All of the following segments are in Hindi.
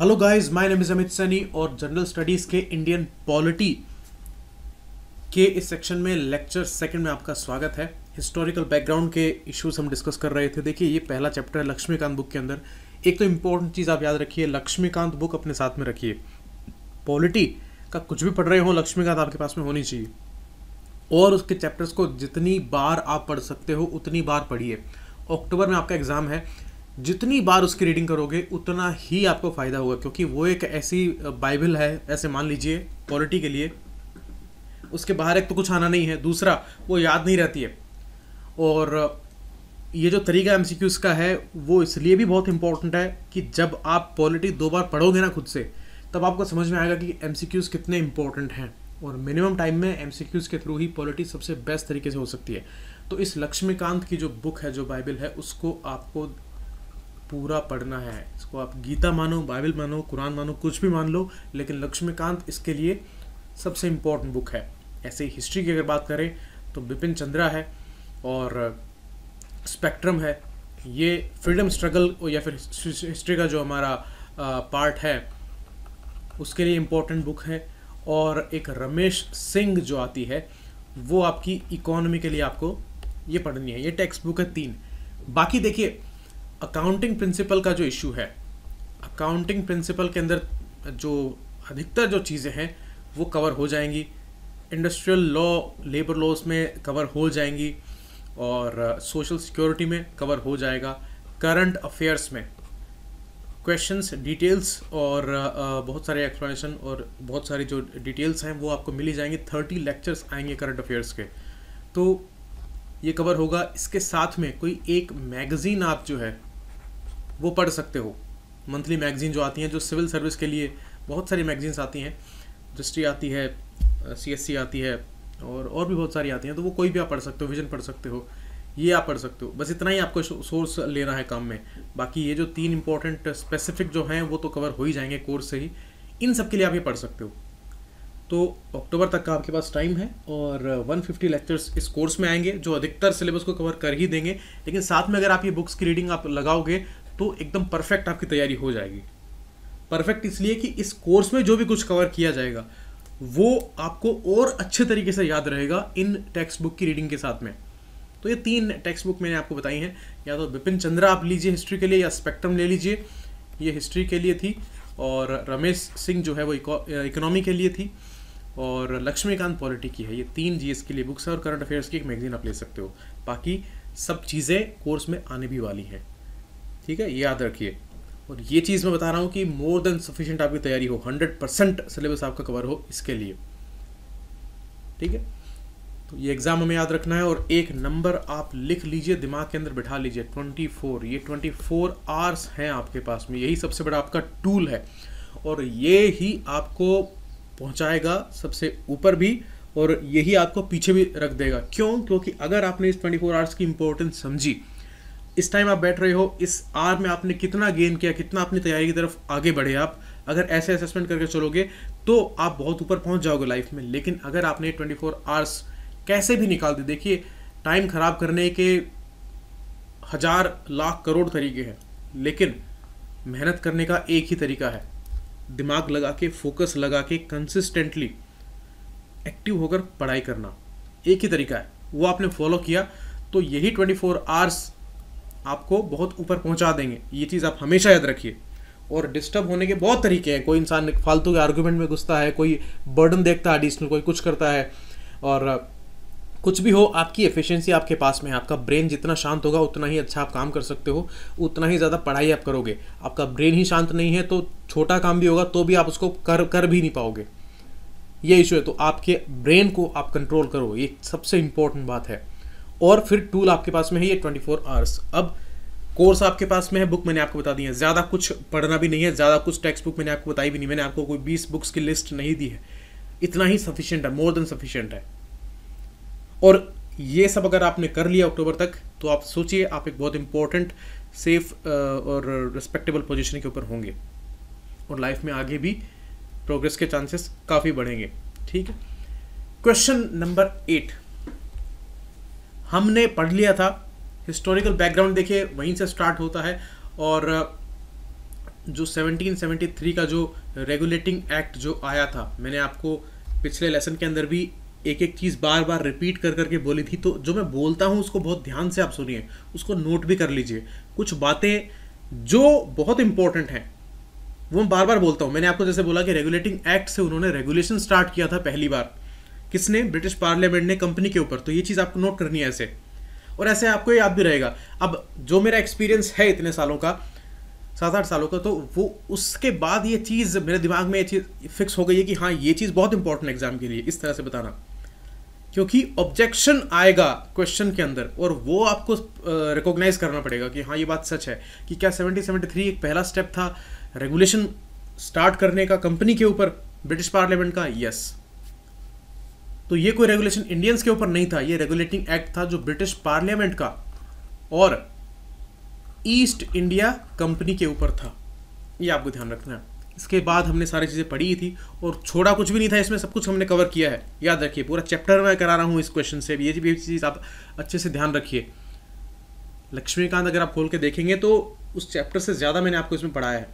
Hello guys my name is Amit Saini और जनरल स्टडीज़ के इंडियन पॉलिटी के इस सेक्शन में लेक्चर सेकंड में आपका स्वागत है हिस्टोरिकल बैकग्राउंड के इश्यूज हम डिस्कस कर रहे थे देखिए ये पहला चैप्टर है लक्ष्मीकांत बुक के अंदर एक तो इम्पोर्टेंट चीज़ आप याद रखिए लक्ष्मीकांत बुक अपने साथ में रखिए पॉलिटी का कुछ भी पढ़ रहे हो लक्ष्मीकांत आपके पास में होनी चाहिए और उसके चैप्टर्स को जितनी बार आप पढ़ सकते हो उतनी बार पढ़िए अक्टूबर में आपका एग्ज़ाम है जितनी बार उसकी रीडिंग करोगे उतना ही आपको फ़ायदा होगा क्योंकि वो एक ऐसी बाइबल है ऐसे मान लीजिए क्वालिटी के लिए उसके बाहर एक तो कुछ आना नहीं है दूसरा वो याद नहीं रहती है और ये जो तरीका एम का है वो इसलिए भी बहुत इंपॉर्टेंट है कि जब आप पॉलिटी दो बार पढ़ोगे ना खुद से तब आपको समझ में आएगा कि एम कितने इंपॉर्टेंट हैं और मिनिमम टाइम में एम के थ्रू ही पॉलिटी सबसे बेस्ट तरीके से हो सकती है तो इस लक्ष्मीकांत की जो बुक है जो बाइबल है उसको आपको पूरा पढ़ना है इसको आप गीता मानो बाइबल मानो कुरान मानो कुछ भी मान लो लेकिन लक्ष्मीकांत इसके लिए सबसे इम्पोर्टेंट बुक है ऐसे ही हिस्ट्री की अगर बात करें तो बिपिन चंद्रा है और स्पेक्ट्रम uh, है ये फ्रीडम स्ट्रगल या फिर हिस्ट्री का जो हमारा पार्ट uh, है उसके लिए इम्पोर्टेंट बुक है और एक रमेश सिंह जो आती है वो आपकी इकोनॉमी के लिए आपको ये पढ़नी है ये टेक्स्ट बुक है तीन बाकी देखिए अकाउंटिंग प्रिंसिपल का जो इशू है अकाउंटिंग प्रिंसिपल के अंदर जो अधिकतर जो चीज़ें हैं वो कवर हो जाएंगी इंडस्ट्रियल लॉ लेबर लॉस में कवर हो जाएंगी और सोशल uh, सिक्योरिटी में कवर हो जाएगा करंट अफेयर्स में क्वेश्चंस डिटेल्स और uh, uh, बहुत सारे एक्सप्लेनेशन और बहुत सारी जो डिटेल्स हैं वो आपको मिली जाएंगी थर्टी लेक्चर्स आएंगे करंट अफेयर्स के तो ये कवर होगा इसके साथ में कोई एक मैगज़ीन आप जो है वो पढ़ सकते हो मंथली मैगज़ीन जो आती हैं जो सिविल सर्विस के लिए बहुत सारी मैगज़ीन्स आती हैं जस्ट्री आती है सी आती है और और भी बहुत सारी आती हैं तो वो कोई भी आप पढ़ सकते हो विजन पढ़ सकते हो ये आप पढ़ सकते हो बस इतना ही आपको सोर्स लेना है काम में बाकी ये जो तीन इंपॉर्टेंट स्पेसिफिक जो हैं वो तो कवर हो ही जाएंगे कोर्स से ही इन सब के लिए आप ये पढ़ सकते हो तो अक्टूबर तक का आपके पास टाइम है और 150 लेक्चर्स इस कोर्स में आएंगे जो अधिकतर सिलेबस को कवर कर ही देंगे लेकिन साथ में अगर आप ये बुक्स की रीडिंग आप लगाओगे तो एकदम परफेक्ट आपकी तैयारी हो जाएगी परफेक्ट इसलिए कि इस कोर्स में जो भी कुछ कवर किया जाएगा वो आपको और अच्छे तरीके से याद रहेगा इन टेक्स्ट बुक की रीडिंग के साथ में तो ये तीन टेक्स्ट बुक मैंने आपको बताई हैं या तो बिपिन चंद्रा आप लीजिए हिस्ट्री के लिए या स्पेक्ट्रम ले लीजिए ये हिस्ट्री के लिए थी और रमेश सिंह जो है वो इकोनॉमी के लिए थी और लक्ष्मीकांत पॉलिटी की है ये तीन जीएस के लिए बुक्स है और करंट अफेयर्स की एक मैगजीन आप ले सकते हो बाकी सब चीज़ें कोर्स में आने भी वाली हैं ठीक है याद रखिए और ये चीज़ मैं बता रहा हूँ कि मोर देन सफिशेंट आपकी तैयारी हो हंड्रेड परसेंट सिलेबस आपका कवर हो इसके लिए ठीक है तो ये एग्ज़ाम हमें याद रखना है और एक नंबर आप लिख लीजिए दिमाग के अंदर बिठा लीजिए ट्वेंटी फोर ये ट्वेंटी फोर आवर्स हैं आपके पास में यही सबसे बड़ा आपका टूल है और ये ही आपको पहुंचाएगा सबसे ऊपर भी और यही आपको पीछे भी रख देगा क्यों क्योंकि अगर आपने इस 24 फोर आवर्स की इंपॉर्टेंस समझी इस टाइम आप बैठ रहे हो इस आर में आपने कितना गेन किया कितना अपनी तैयारी की तरफ आगे बढ़े आप अगर ऐसे असेसमेंट करके चलोगे तो आप बहुत ऊपर पहुंच जाओगे लाइफ में लेकिन अगर आपने 24 फोर आवर्स कैसे भी निकाल दी देखिए टाइम ख़राब करने के हज़ार लाख करोड़ तरीके हैं लेकिन मेहनत करने का एक ही तरीका है दिमाग लगा के फोकस लगा के कंसिस्टेंटली एक्टिव होकर पढ़ाई करना एक ही तरीका है वो आपने फॉलो किया तो यही 24 फोर आवर्स आपको बहुत ऊपर पहुंचा देंगे ये चीज़ आप हमेशा याद रखिए और डिस्टर्ब होने के बहुत तरीके हैं कोई इंसान फालतू के आर्गूमेंट में घुसता है कोई बर्डन देखता है एडिशनल कोई कुछ करता है और कुछ भी हो आपकी एफिशिएंसी आपके पास में है आपका ब्रेन जितना शांत होगा उतना ही अच्छा आप काम कर सकते हो उतना ही ज़्यादा पढ़ाई आप करोगे आपका ब्रेन ही शांत नहीं है तो छोटा काम भी होगा तो भी आप उसको कर कर भी नहीं पाओगे ये इशू है तो आपके ब्रेन को आप कंट्रोल करो ये सबसे इम्पोर्टेंट बात है और फिर टूल आपके पास में है ये ट्वेंटी फोर आवर्स अब कोर्स आपके पास में है बुक मैंने आपको बता दी है ज़्यादा कुछ पढ़ना भी नहीं है ज़्यादा कुछ टेक्स्ट बुक मैंने आपको बताई भी नहीं मैंने आपको कोई बीस बुक्स की लिस्ट नहीं दी है इतना ही सफिशियंट है मोर देन सफिशियंट है और ये सब अगर आपने कर लिया अक्टूबर तक तो आप सोचिए आप एक बहुत इंपॉर्टेंट सेफ और रिस्पेक्टेबल पोजीशन के ऊपर होंगे और लाइफ में आगे भी प्रोग्रेस के चांसेस काफ़ी बढ़ेंगे ठीक है क्वेश्चन नंबर एट हमने पढ़ लिया था हिस्टोरिकल बैकग्राउंड देखिए वहीं से स्टार्ट होता है और जो 1773 का जो रेगुलेटिंग एक्ट जो आया था मैंने आपको पिछले लेसन के अंदर भी एक एक चीज़ बार बार रिपीट कर करके बोली थी तो जो मैं बोलता हूँ उसको बहुत ध्यान से आप सुनिए उसको नोट भी कर लीजिए कुछ बातें जो बहुत इंपॉर्टेंट हैं वो मैं बार बार बोलता हूँ मैंने आपको जैसे बोला कि रेगुलेटिंग एक्ट से उन्होंने रेगुलेशन स्टार्ट किया था पहली बार किसने ब्रिटिश पार्लियामेंट ने कंपनी के ऊपर तो ये चीज़ आपको नोट करनी है ऐसे और ऐसे आपको याद भी रहेगा अब जो मेरा एक्सपीरियंस है इतने सालों का सात आठ सालों का तो वो उसके बाद ये चीज़ मेरे दिमाग में ये चीज़ फिक्स हो गई है कि हाँ ये चीज़ बहुत इंपॉर्टेंट एग्जाम के लिए इस तरह से बताना क्योंकि ऑब्जेक्शन आएगा क्वेश्चन के अंदर और वो आपको रिकॉग्नाइज करना पड़ेगा कि हाँ ये बात सच है कि क्या सेवेंटी सेवेंटी थ्री एक पहला स्टेप था रेगुलेशन स्टार्ट करने का कंपनी के ऊपर ब्रिटिश पार्लियामेंट का यस तो ये कोई रेगुलेशन इंडियंस के ऊपर नहीं था ये रेगुलेटिंग एक्ट था जो ब्रिटिश पार्लियामेंट का और ईस्ट इंडिया कंपनी के ऊपर था ये आपको ध्यान रखना है इसके बाद हमने सारी चीज़ें पढ़ी थी और छोड़ा कुछ भी नहीं था इसमें सब कुछ हमने कवर किया है याद रखिए पूरा चैप्टर मैं करा रहा हूँ इस क्वेश्चन से भी ये भी चीज़ आप अच्छे से ध्यान रखिए लक्ष्मीकांत अगर आप खोल के देखेंगे तो उस चैप्टर से ज़्यादा मैंने आपको इसमें पढ़ाया है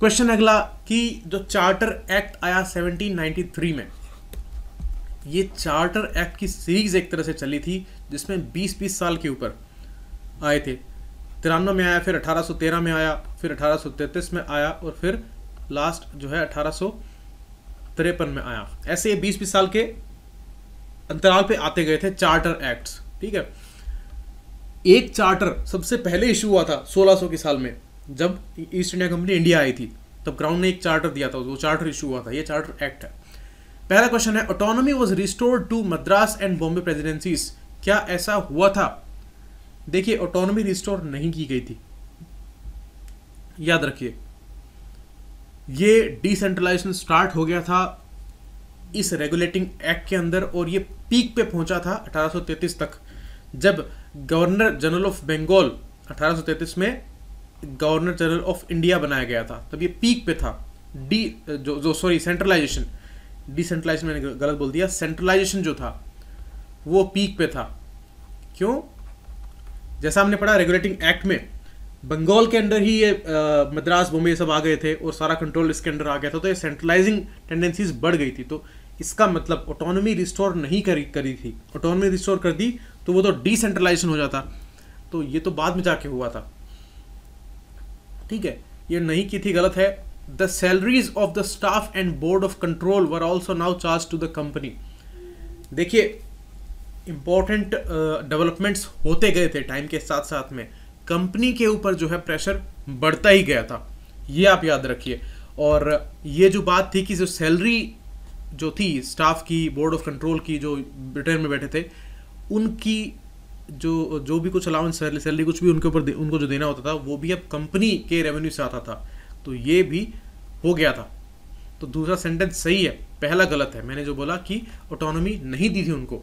क्वेश्चन अगला कि जो चार्टर एक्ट आया 1793 में ये चार्टर एक्ट की सीरीज एक तरह से चली थी जिसमें 20-20 साल के ऊपर आए थे तिरानवे में आया फिर 1813 में आया फिर 1833 में आया और फिर लास्ट जो है अठारह में आया ऐसे ये बीस बीस साल के अंतराल पे आते गए थे चार्टर एक्ट्स ठीक है एक चार्टर सबसे पहले इशू हुआ था 1600 के साल में जब ईस्ट इंडिया कंपनी इंडिया आई थी तब क्राउन ने एक चार्टर दिया था वो चार्टर इशू हुआ था ये चार्टर एक्ट है पहला क्वेश्चन है autonomy was restored to Madras and Bombay presidencies क्या ऐसा हुआ था देखिए ऑटोनॉमी रिस्टोर नहीं की गई थी याद रखिए ये डिसेंट्रलाइजेशन स्टार्ट हो गया था इस रेगुलेटिंग एक्ट के अंदर और ये पीक पे पहुंचा था 1833 तक जब गवर्नर जनरल ऑफ बंगाल 1833 में गवर्नर जनरल ऑफ इंडिया बनाया गया था तब ये पीक पे था डी जो जो सॉरी सेंट्रलाइजेशन डिसेंट्रलाइजेशन मैंने गलत बोल दिया सेंट्रलाइजेशन जो था वो पीक पे था क्यों जैसा हमने पढ़ा रेगुलेटिंग एक्ट में बंगाल के अंदर ही ये मद्रास बॉम्बे सब आ गए थे और सारा कंट्रोल इसके अंदर आ गया था तो ये सेंट्रलाइजिंग टेंडेंसीज बढ़ गई थी तो इसका मतलब ऑटोनॉमी रिस्टोर नहीं करी करी थी ऑटोनॉमी रिस्टोर कर दी तो वो तो डिसेंट्रलाइजेशन हो जाता तो ये तो बाद में जाके हुआ था ठीक है ये नहीं की थी गलत है the salaries of the staff and board of control were also now charge to the company देखिए इम्पोर्टेंट डेवलपमेंट्स uh, होते गए थे टाइम के साथ साथ में कंपनी के ऊपर जो है प्रेशर बढ़ता ही गया था ये आप याद रखिए और ये जो बात थी कि जो सैलरी जो थी स्टाफ की बोर्ड ऑफ कंट्रोल की जो ब्रिटेन में बैठे थे उनकी जो जो भी कुछ अलाउंस सैलरी कुछ भी उनके ऊपर उनको जो देना होता था वो भी अब कंपनी के रेवेन्यू से आता था तो ये भी हो गया था तो दूसरा सेंटेंस सही है पहला गलत है मैंने जो बोला कि ऑटोनॉमी नहीं दी थी उनको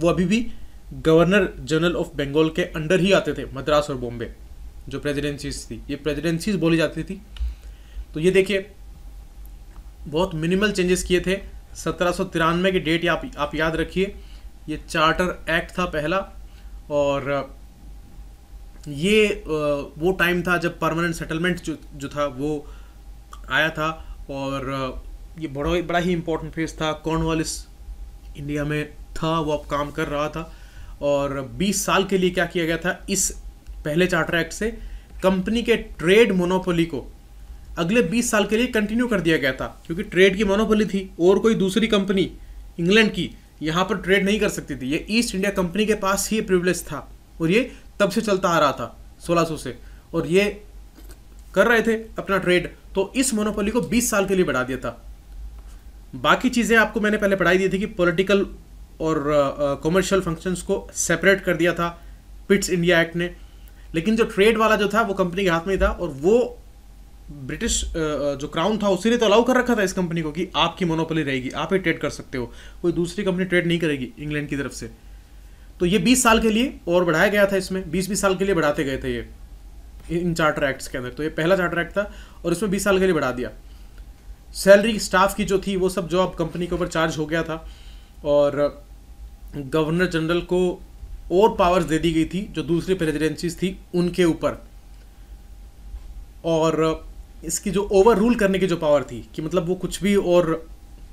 वो अभी भी गवर्नर जनरल ऑफ बंगाल के अंडर ही आते थे मद्रास और बॉम्बे जो प्रेजिडेंसीज थी ये प्रेजिडेंसीज बोली जाती थी तो ये देखिए बहुत मिनिमल चेंजेस किए थे सत्रह की डेट आप आप याद रखिए ये चार्टर एक्ट था पहला और ये वो टाइम था जब परमानेंट सेटलमेंट जो जो था वो आया था और ये बड़ा बड़ा ही इम्पोर्टेंट फेज था कॉर्नवालिस इंडिया में था वो अब काम कर रहा था और 20 साल के लिए क्या किया गया था इस पहले चार्टर एक्ट से कंपनी के ट्रेड मोनोपोली को अगले 20 साल के लिए कंटिन्यू कर दिया गया था क्योंकि ट्रेड की मोनोपोली थी और कोई दूसरी कंपनी इंग्लैंड की यहाँ पर ट्रेड नहीं कर सकती थी ये ईस्ट इंडिया कंपनी के पास ही प्रिवलेज था और ये तब से चलता आ रहा था सोलह से और ये कर रहे थे अपना ट्रेड तो इस मोनोपोली को 20 साल के लिए बढ़ा दिया था बाकी चीज़ें आपको मैंने पहले पढ़ाई दी थी कि पॉलिटिकल और कॉमर्शियल uh, फंक्शंस को सेपरेट कर दिया था पिट्स इंडिया एक्ट ने लेकिन जो ट्रेड वाला जो था वो कंपनी के हाथ में था और वो ब्रिटिश जो क्राउन था उसी ने तो अलाउ कर रखा था इस कंपनी को कि आपकी मोनोपोली रहेगी आप ही ट्रेड कर सकते हो कोई दूसरी कंपनी ट्रेड नहीं करेगी इंग्लैंड की तरफ से तो ये 20 साल के लिए और बढ़ाया गया था इसमें 20 बीस साल के लिए बढ़ाते गए थे ये इन चार्टर एक्ट्स के अंदर तो ये पहला चार्टर एक्ट था और इसमें 20 साल के लिए बढ़ा दिया सैलरी स्टाफ की जो थी वो सब जो अब कंपनी के ऊपर चार्ज हो गया था और गवर्नर जनरल को और पावर्स दे दी गई थी जो दूसरी प्रेजिडेंसीज थी उनके ऊपर और इसकी जो ओवर रूल करने की जो पावर थी कि मतलब वो कुछ भी और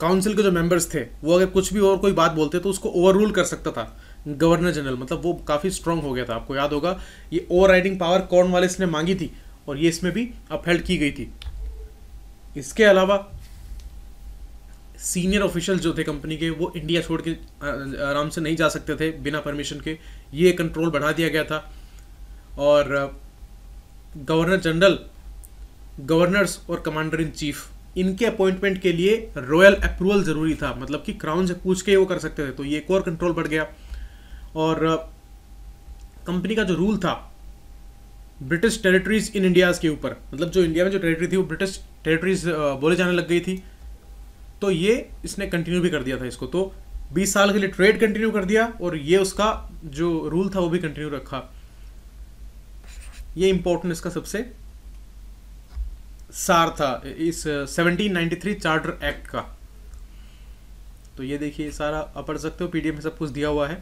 काउंसिल के जो मेंबर्स थे वो अगर कुछ भी और कोई बात बोलते तो उसको ओवर रूल कर सकता था गवर्नर जनरल मतलब वो काफ़ी स्ट्रांग हो गया था आपको याद होगा ये ओवर राइडिंग पावर वाले ने मांगी थी और ये इसमें भी अपहेल्ड की गई थी इसके अलावा सीनियर ऑफिशियल जो थे कंपनी के वो इंडिया छोड़ के आराम से नहीं जा सकते थे बिना परमिशन के ये कंट्रोल बढ़ा दिया गया था और गवर्नर जनरल गवर्नर्स और कमांडर इन चीफ इनके अपॉइंटमेंट के लिए रॉयल अप्रूवल ज़रूरी था मतलब कि क्राउन से पूछ के वो कर सकते थे तो ये एक और कंट्रोल बढ़ गया और कंपनी का जो रूल था ब्रिटिश टेरिटरीज इन इंडियाज़ के ऊपर मतलब जो इंडिया में जो टेरिटरी थी वो ब्रिटिश टेरिटरीज बोले जाने लग गई थी तो ये इसने कंटिन्यू भी कर दिया था इसको तो 20 साल के लिए ट्रेड कंटिन्यू कर दिया और ये उसका जो रूल था वो भी कंटिन्यू रखा ये इंपॉर्टेंट इसका सबसे सार था इस 1793 चार्टर एक्ट का तो ये देखिए सारा आप पढ़ सकते हो पीडीएफ में सब कुछ दिया हुआ है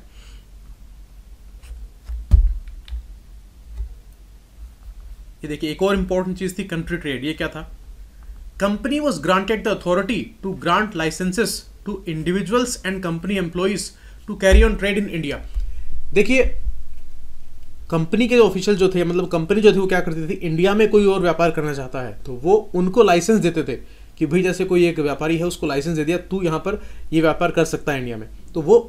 ये देखिए एक और इंपॉर्टेंट चीज़ थी कंट्री ट्रेड ये क्या था company was granted the authority to grant licenses to individuals and company employees to carry on trade in India. देखिए कंपनी के ऑफिशियल जो थे मतलब कंपनी जो थी वो क्या करती थी इंडिया में कोई और व्यापार करना चाहता है तो वो उनको लाइसेंस देते थे कि भाई जैसे कोई एक व्यापारी है उसको लाइसेंस दे दिया तू यहाँ पर ये व्यापार कर सकता है इंडिया में तो वो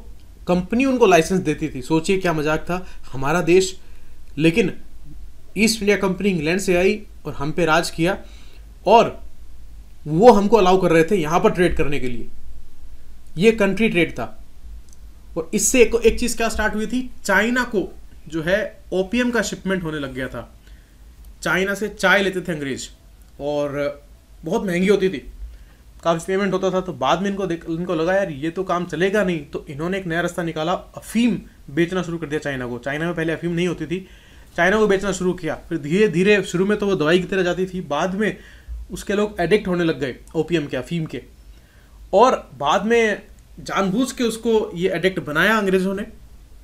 कंपनी उनको लाइसेंस देती थी सोचिए क्या मजाक था हमारा देश लेकिन ईस्ट इंडिया कंपनी इंग्लैंड से आई और हम पे राज किया और वो हमको अलाउ कर रहे थे यहाँ पर ट्रेड करने के लिए ये कंट्री ट्रेड था और इससे एक, एक चीज़ क्या स्टार्ट हुई थी चाइना को जो है ओपीएम का शिपमेंट होने लग गया था चाइना से चाय लेते थे अंग्रेज और बहुत महंगी होती थी काफ़ी पेमेंट होता था तो बाद में इनको देख इनको लगा यार ये तो काम चलेगा नहीं तो इन्होंने एक नया रास्ता निकाला अफीम बेचना शुरू कर दिया चाइना को चाइना में पहले अफीम नहीं होती थी चाइना को बेचना शुरू किया फिर धीरे धीरे शुरू में तो वो दवाई की तरह जाती थी बाद में उसके लोग एडिक्ट होने लग गए ओपीएम के अफीम के और बाद में जानबूझ के उसको ये एडिक्ट बनाया अंग्रेज़ों ने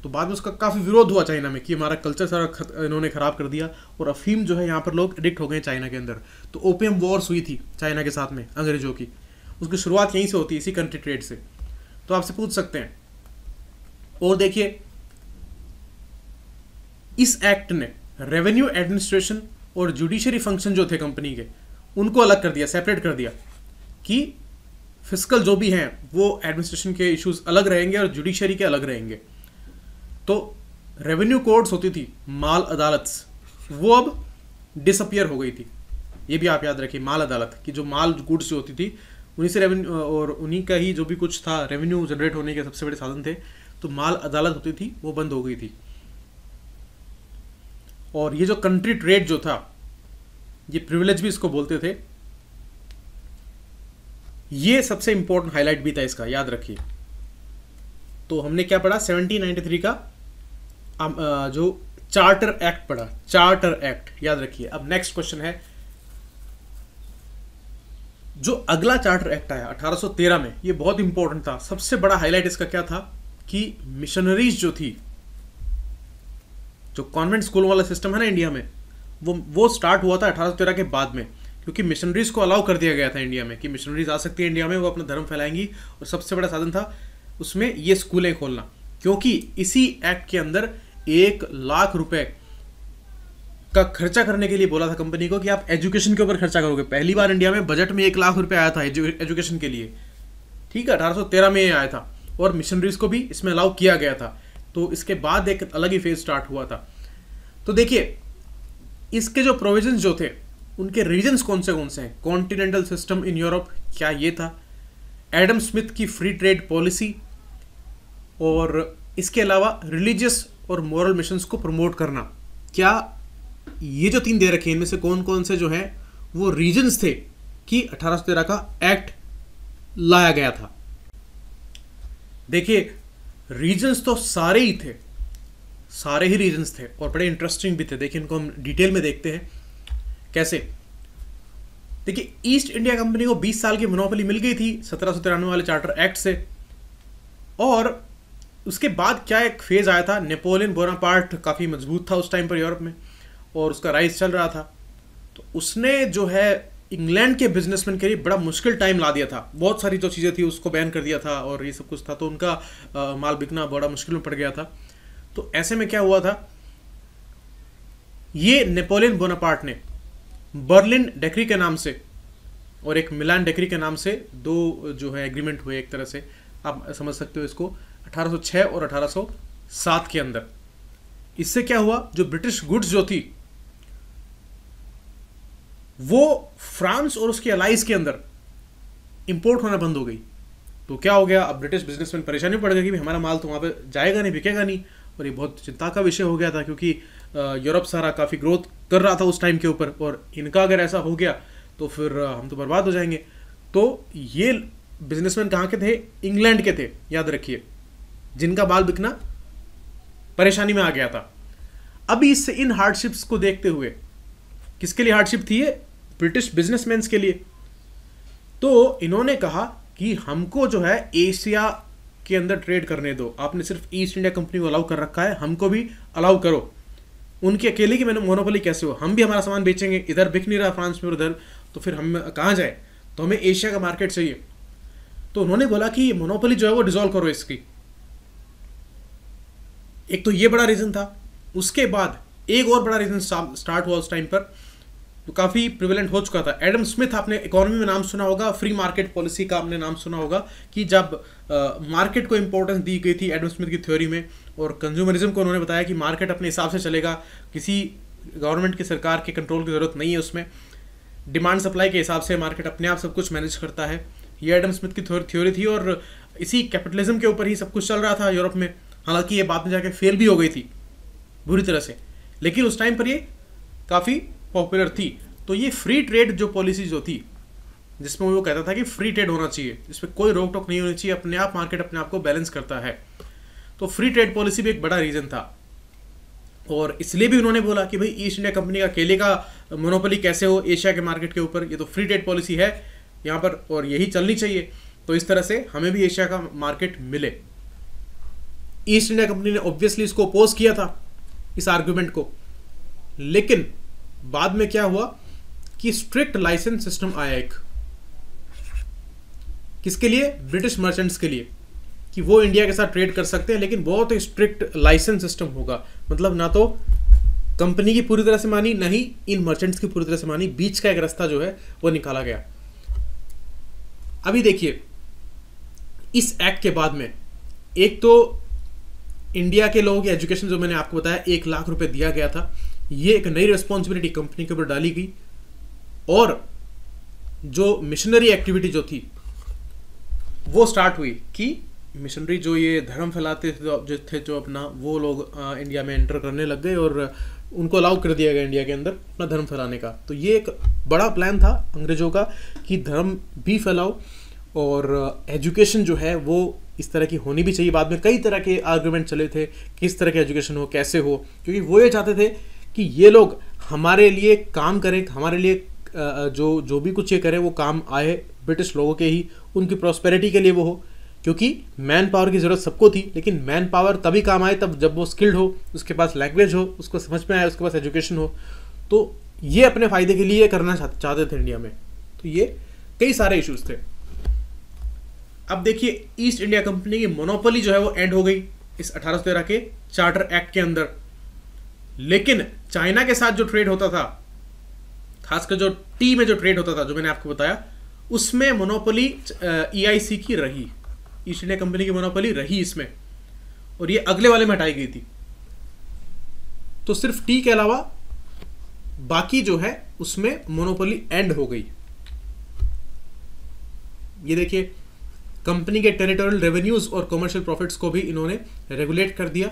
तो बाद में उसका काफ़ी विरोध हुआ चाइना में कि हमारा कल्चर सारा खत, इन्होंने ख़राब कर दिया और अफीम जो है यहाँ पर लोग एडिक्ट हो गए चाइना के अंदर तो ओपीएम वॉर्स हुई थी चाइना के साथ में अंग्रेज़ों की उसकी शुरुआत यहीं से होती है इसी कंट्री ट्रेड से तो आपसे पूछ सकते हैं और देखिए इस एक्ट ने रेवेन्यू एडमिनिस्ट्रेशन और जुडिशरी फंक्शन जो थे कंपनी के उनको अलग कर दिया सेपरेट कर दिया कि फिजिकल जो भी हैं वो एडमिनिस्ट्रेशन के इश्यूज अलग रहेंगे और जुडिशरी के अलग रहेंगे तो रेवेन्यू कोर्ट्स होती थी माल अदालत वो अब डिसअपियर हो गई थी ये भी आप याद रखिए माल अदालत की जो माल गुड्स जो होती थी उन्हीं से रेवेन्यू और उन्हीं का ही जो भी कुछ था रेवेन्यू जनरेट होने के सबसे बड़े साधन थे तो माल अदालत होती थी वो बंद हो गई थी और ये जो कंट्री ट्रेड जो था ये प्रिविलेज भी इसको बोलते थे ये सबसे इंपॉर्टेंट हाईलाइट भी था इसका याद रखिए तो हमने क्या पढ़ा 1793 का जो चार्टर एक्ट पढ़ा चार्टर एक्ट याद रखिए अब नेक्स्ट क्वेश्चन है जो अगला चार्टर एक्ट आया 1813 में ये बहुत इंपॉर्टेंट था सबसे बड़ा हाईलाइट इसका क्या था कि मिशनरीज जो थी जो कॉन्वेंट स्कूल वाला सिस्टम है ना इंडिया में वो वो स्टार्ट हुआ था अठारह सौ तेरह के बाद में क्योंकि मिशनरीज को अलाउ कर दिया गया था इंडिया में कि मिशनरीज आ सकती है इंडिया में वो अपना धर्म फैलाएंगी और सबसे बड़ा साधन था उसमें ये स्कूलें खोलना क्योंकि इसी एक्ट के अंदर एक लाख रुपए का खर्चा करने के लिए बोला था कंपनी को कि आप एजुकेशन के ऊपर खर्चा करोगे पहली बार इंडिया में बजट में एक लाख रुपए आया था एजु, एजुकेशन के लिए ठीक है अठारह में आया था और मिशनरीज को भी इसमें अलाउ किया गया था तो इसके बाद एक अलग ही फेज स्टार्ट हुआ था तो देखिए इसके जो प्रोविजंस जो थे उनके रीजन कौन से कौन से हैं कॉन्टिनेंटल सिस्टम इन यूरोप क्या ये था एडम स्मिथ की फ्री ट्रेड पॉलिसी और इसके अलावा रिलीजियस और मॉरल मिशंस को प्रमोट करना क्या ये जो तीन दे रखे हैं इनमें से कौन कौन से जो है वो रीजन्स थे कि अठारह का एक्ट लाया गया था देखिए रीजन्स तो सारे ही थे सारे ही रीजंस थे और बड़े इंटरेस्टिंग भी थे देखिए इनको हम डिटेल में देखते हैं कैसे देखिए ईस्ट इंडिया कंपनी को 20 साल की मोनोपली मिल गई थी सत्रह वाले चार्टर एक्ट से और उसके बाद क्या एक फेज़ आया था नेपोलियन बोनापार्ट काफ़ी मजबूत था उस टाइम पर यूरोप में और उसका राइज चल रहा था तो उसने जो है इंग्लैंड के बिजनेसमैन के लिए बड़ा मुश्किल टाइम ला दिया था बहुत सारी जो चीज़ें थी उसको बैन कर दिया था और ये सब कुछ था तो उनका आ, माल बिकना बड़ा मुश्किल में पड़ गया था तो ऐसे में क्या हुआ था ये नेपोलियन बोनापार्ट ने बर्लिन डेकरी के नाम से और एक मिलान डेकरी के नाम से दो जो है एग्रीमेंट हुए एक तरह से आप समझ सकते हो इसको 1806 और 1807 के अंदर इससे क्या हुआ जो ब्रिटिश गुड्स जो थी वो फ्रांस और उसके अलाइज के अंदर इंपोर्ट होना बंद हो गई तो क्या हो गया अब ब्रिटिश बिजनेसमैन परेशानी पड़ गई कि हमारा माल तो वहां पे जाएगा नहीं बिकेगा नहीं और ये बहुत चिंता का विषय हो गया था क्योंकि यूरोप सारा काफ़ी ग्रोथ कर रहा था उस टाइम के ऊपर और इनका अगर ऐसा हो गया तो फिर हम तो बर्बाद हो जाएंगे तो ये बिजनेसमैन कहाँ के थे इंग्लैंड के थे याद रखिए जिनका बाल बिकना परेशानी में आ गया था अभी इससे इन हार्डशिप्स को देखते हुए किसके लिए हार्डशिप थी ये ब्रिटिश बिजनेसमैन के लिए तो इन्होंने कहा कि हमको जो है एशिया के अंदर ट्रेड करने दो आपने सिर्फ ईस्ट इंडिया कंपनी को अलाउ कर रखा है हमको भी अलाउ करो उनकी अकेले की मैंने मोनोपोली कैसे हो हम भी हमारा सामान बेचेंगे इधर बिक नहीं रहा फ्रांस में उधर तो फिर हम कहाँ जाए तो हमें एशिया का मार्केट चाहिए तो उन्होंने बोला कि मोनोपोली जो है वो डिजोल्व करो इसकी एक तो ये बड़ा रीज़न था उसके बाद एक और बड़ा रीज़न स्टार्ट हुआ उस टाइम पर तो काफ़ी प्रिवेलेंट हो चुका था एडम स्मिथ आपने इकोनॉमी में नाम सुना होगा फ्री मार्केट पॉलिसी का आपने नाम सुना होगा कि जब मार्केट uh, को इंपॉर्टेंस दी गई थी एडम स्मिथ की थ्योरी में और कंज्यूमरिज्म को उन्होंने बताया कि मार्केट अपने हिसाब से चलेगा किसी गवर्नमेंट की सरकार के कंट्रोल की ज़रूरत नहीं है उसमें डिमांड सप्लाई के हिसाब से मार्केट अपने आप सब कुछ मैनेज करता है ये एडम स्मिथ की थ्योरी थी और इसी कैपिटलिज्म के ऊपर ही सब कुछ चल रहा था यूरोप में हालांकि ये बात में जाके फेल भी हो गई थी बुरी तरह से लेकिन उस टाइम पर ये काफ़ी पॉपुलर थी तो ये फ्री ट्रेड जो पॉलिसी जो थी जिसमें वो कहता था कि फ्री ट्रेड होना चाहिए इस कोई रोक टोक नहीं होनी चाहिए अपने आप मार्केट अपने आप को बैलेंस करता है तो फ्री ट्रेड पॉलिसी भी एक बड़ा रीज़न था और इसलिए भी उन्होंने बोला कि भाई ईस्ट इंडिया कंपनी का केले का मोनोपोली कैसे हो एशिया के मार्केट के ऊपर ये तो फ्री ट्रेड पॉलिसी है यहाँ पर और यही चलनी चाहिए तो इस तरह से हमें भी एशिया का मार्केट मिले ईस्ट इंडिया कंपनी ने ऑब्वियसली इसको अपोज किया था इस आर्ग्यूमेंट को लेकिन बाद में क्या हुआ कि स्ट्रिक्ट लाइसेंस सिस्टम आया एक किसके लिए ब्रिटिश मर्चेंट्स के लिए कि वो इंडिया के साथ ट्रेड कर सकते हैं लेकिन बहुत ही स्ट्रिक्ट लाइसेंस सिस्टम होगा मतलब ना तो कंपनी की पूरी तरह से मानी ना ही इन मर्चेंट्स की पूरी तरह से मानी बीच का एक रास्ता जो है वो निकाला गया अभी देखिए इस एक्ट के बाद में एक तो इंडिया के लोगों की एजुकेशन जो मैंने आपको बताया एक लाख रुपए दिया गया था ये एक नई रिस्पॉन्सिबिलिटी कंपनी के ऊपर डाली गई और जो मिशनरी एक्टिविटी जो थी वो स्टार्ट हुई कि मिशनरी जो ये धर्म फैलाते थे जो थे जो अपना वो लोग आ, इंडिया में एंटर करने लग गए और उनको अलाउ कर दिया गया इंडिया के अंदर अपना धर्म फैलाने का तो ये एक बड़ा प्लान था अंग्रेज़ों का कि धर्म भी फैलाओ और एजुकेशन जो है वो इस तरह की होनी भी चाहिए बाद में कई तरह के आर्गूमेंट चले थे किस तरह के एजुकेशन हो कैसे हो क्योंकि वो ये चाहते थे कि ये लोग हमारे लिए काम करें हमारे लिए जो जो भी कुछ ये करें वो काम आए ब्रिटिश लोगों के ही उनकी प्रॉस्पेरिटी के लिए वो हो क्योंकि मैन पावर की ज़रूरत सबको थी लेकिन मैन पावर तभी काम आए तब जब वो स्किल्ड हो उसके पास लैंग्वेज हो उसको समझ में आए उसके पास एजुकेशन हो तो ये अपने फ़ायदे के लिए करना चाहते थे इंडिया में तो ये कई सारे इश्यूज थे अब देखिए ईस्ट इंडिया कंपनी की मोनोपोली जो है वो एंड हो गई इस अठारह के चार्टर एक्ट के अंदर लेकिन चाइना के साथ जो ट्रेड होता था खासकर जो टी में जो ट्रेड होता था जो मैंने आपको बताया उसमें मोनोपोली ईआईसी e की रही ईस्ट इंडिया कंपनी की मोनोपोली रही इसमें और ये अगले वाले में हटाई गई थी तो सिर्फ टी के अलावा बाकी जो है उसमें मोनोपोली एंड हो गई ये देखिए कंपनी के टेरिटोरियल रेवेन्यूज और कॉमर्शियल प्रॉफिट्स को भी इन्होंने रेगुलेट कर दिया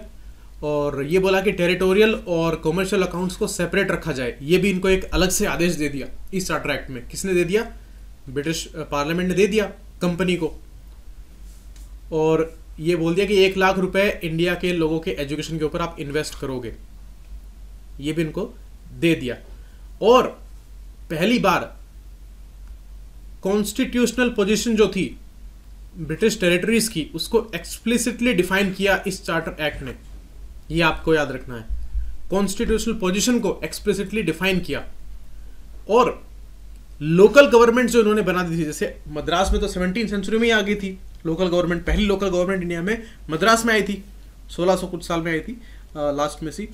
और ये बोला कि टेरिटोरियल और कॉमर्शियल अकाउंट्स को सेपरेट रखा जाए ये भी इनको एक अलग से आदेश दे दिया इस चार्टर एक्ट में किसने दे दिया ब्रिटिश पार्लियामेंट uh, ने दे दिया कंपनी को और ये बोल दिया कि एक लाख रुपए इंडिया के लोगों के एजुकेशन के ऊपर आप इन्वेस्ट करोगे ये भी इनको दे दिया और पहली बार कॉन्स्टिट्यूशनल पोजीशन जो थी ब्रिटिश टेरिटरीज की उसको एक्सप्लिसिटली डिफाइन किया इस चार्टर एक्ट ने ये आपको याद रखना है कॉन्स्टिट्यूशनल पोजिशन को एक्सप्रेसिटली डिफाइन किया और लोकल गवर्नमेंट जो इन्होंने बना दी थी जैसे मद्रास में तो सेवनटीन सेंचुरी में ही आ गई थी लोकल गवर्नमेंट पहली लोकल गवर्नमेंट इंडिया में मद्रास में आई थी 1600 सो कुछ साल में आई थी आ, लास्ट में सी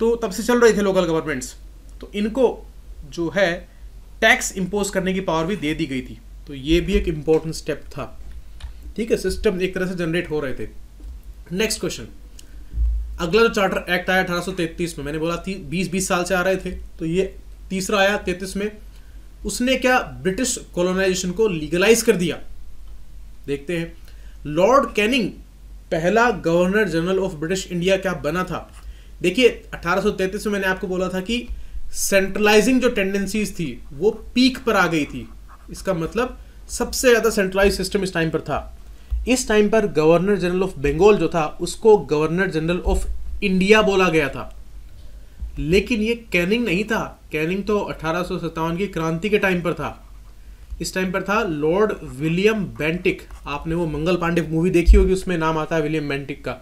तो तब से चल रही थे लोकल गवर्नमेंट्स तो इनको जो है टैक्स इम्पोज करने की पावर भी दे दी गई थी तो ये भी एक इम्पोर्टेंट स्टेप था ठीक है सिस्टम एक तरह से जनरेट हो रहे थे नेक्स्ट क्वेश्चन अगला जो चार्टर एक्ट आया अठारह में मैंने बोला थी बीस साल से आ रहे थे तो ये तीसरा आया तैतीस में उसने क्या ब्रिटिश कॉलोनाइजेशन को लीगलाइज कर दिया देखते हैं लॉर्ड कैनिंग पहला governor general of British India क्या बना था देखिए 1833 में मैंने आपको बोला था कि सेंट्रलाइजिंग जो टेंडेंसीज थी वो पीक पर आ गई थी इसका मतलब सबसे ज़्यादा सेंट्रलाइज सिस्टम इस टाइम पर था इस टाइम पर गवर्नर जनरल ऑफ बंगाल जो था उसको गवर्नर जनरल ऑफ इंडिया बोला गया था लेकिन ये कैनिंग नहीं था कैनिंग तो अठारह की क्रांति के टाइम पर था इस टाइम पर था लॉर्ड विलियम बेंटिक आपने वो मंगल पांडे मूवी देखी होगी उसमें नाम आता है विलियम बेंटिक का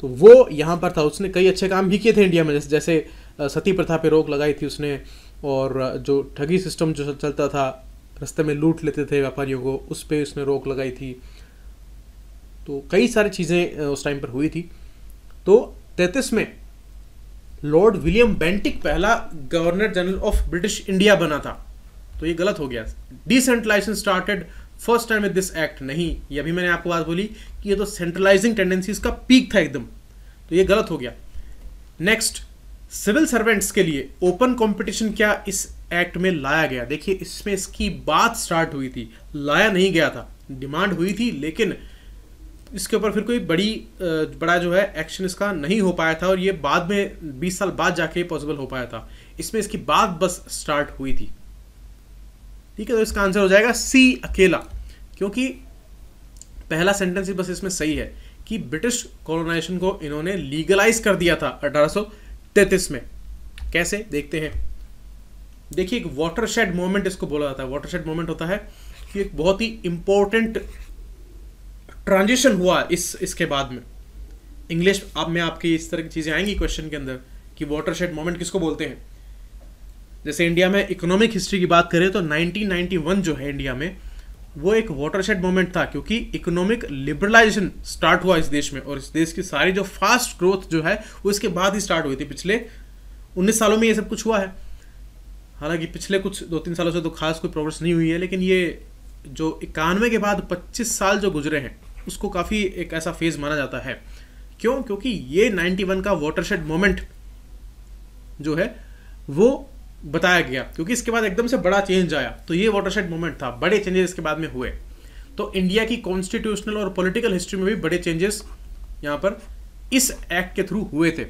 तो वो यहाँ पर था उसने कई अच्छे काम भी किए थे इंडिया में जैसे जैसे सती प्रथा पे रोक लगाई थी उसने और जो ठगी सिस्टम जो चलता था रास्ते में लूट लेते थे व्यापारियों को उस पर उसने रोक लगाई थी तो कई सारी चीज़ें उस टाइम पर हुई थी तो तैतीस में लॉर्ड विलियम बेंटिक पहला governor general of British India बना था तो ये गलत हो गया decentralisation started first time with this act नहीं ये अभी मैंने आपको बात बोली कि ये तो सेंट्रलाइजिंग टेंडेंसीज का पीक था एकदम तो ये गलत हो गया नेक्स्ट सिविल सर्वेंट्स के लिए ओपन कंपटीशन क्या इस एक्ट में लाया गया देखिए इसमें इसकी बात स्टार्ट हुई थी लाया नहीं गया था डिमांड हुई थी लेकिन इसके ऊपर फिर कोई बड़ी बड़ा जो है एक्शन इसका नहीं हो पाया था और ये बाद में 20 साल बाद जाके पॉसिबल हो पाया था इसमें इसकी बात बस स्टार्ट हुई थी ठीक है तो इसका आंसर हो जाएगा सी अकेला क्योंकि पहला सेंटेंस ही बस इसमें सही है कि ब्रिटिश कॉलोनाइजेशन को इन्होंने लीगलाइज कर दिया था अठारह में कैसे देखते हैं देखिए एक वाटरशेड मोमेंट इसको बोला जाता है वाटरशेड मोमेंट होता है कि एक बहुत ही इंपॉर्टेंट ट्रांजिशन हुआ इस इसके बाद में इंग्लिश आप में आपकी इस तरह की चीज़ें आएंगी क्वेश्चन के अंदर कि वाटर शेड मोमेंट किसको बोलते हैं जैसे इंडिया में इकोनॉमिक हिस्ट्री की बात करें तो 1991 जो है इंडिया में वो एक वाटर शेड मोमेंट था क्योंकि इकोनॉमिक लिबरलाइजेशन स्टार्ट हुआ इस देश में और इस देश की सारी जो फास्ट ग्रोथ जो है वो इसके बाद ही स्टार्ट हुई थी पिछले उन्नीस सालों में ये सब कुछ हुआ है हालांकि पिछले कुछ दो तीन सालों से तो खास कोई प्रोग्रेस नहीं हुई है लेकिन ये जो इक्यानवे के बाद पच्चीस साल जो गुजरे हैं उसको काफ़ी एक ऐसा फेज माना जाता है क्यों क्योंकि ये 91 का वाटरशेड मोमेंट जो है वो बताया गया क्योंकि इसके बाद एकदम से बड़ा चेंज आया तो ये वाटरशेड मोमेंट था बड़े चेंजेस इसके बाद में हुए तो इंडिया की कॉन्स्टिट्यूशनल और पॉलिटिकल हिस्ट्री में भी बड़े चेंजेस यहाँ पर इस एक्ट के थ्रू हुए थे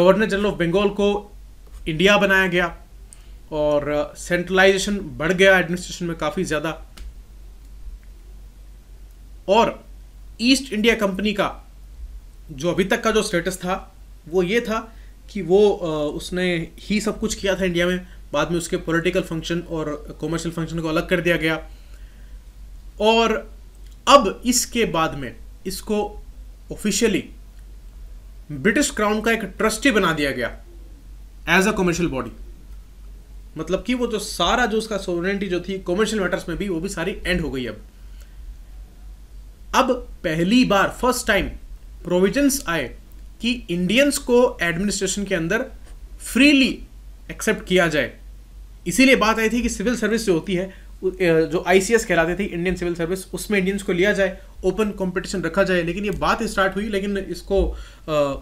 गवर्नर जनरल ऑफ बंगाल को इंडिया बनाया गया और सेंट्रलाइजेशन बढ़ गया एडमिनिस्ट्रेशन में काफ़ी ज़्यादा और ईस्ट इंडिया कंपनी का जो अभी तक का जो स्टेटस था वो ये था कि वो उसने ही सब कुछ किया था इंडिया में बाद में उसके पॉलिटिकल फंक्शन और कॉमर्शियल फंक्शन को अलग कर दिया गया और अब इसके बाद में इसको ऑफिशियली ब्रिटिश क्राउन का एक ट्रस्टी बना दिया गया एज अ कॉमर्शियल बॉडी मतलब कि वो जो सारा जो उसका सोवरेंटी जो थी कॉमर्शियल मैटर्स में भी वो भी सारी एंड हो गई अब अब पहली बार फर्स्ट टाइम प्रोविजंस आए कि इंडियंस को एडमिनिस्ट्रेशन के अंदर फ्रीली एक्सेप्ट किया जाए इसीलिए बात आई थी कि सिविल सर्विस जो होती है जो आईसीएस कहलाते थे इंडियन सिविल सर्विस उसमें इंडियंस को लिया जाए ओपन कंपटीशन रखा जाए लेकिन ये बात स्टार्ट हुई लेकिन इसको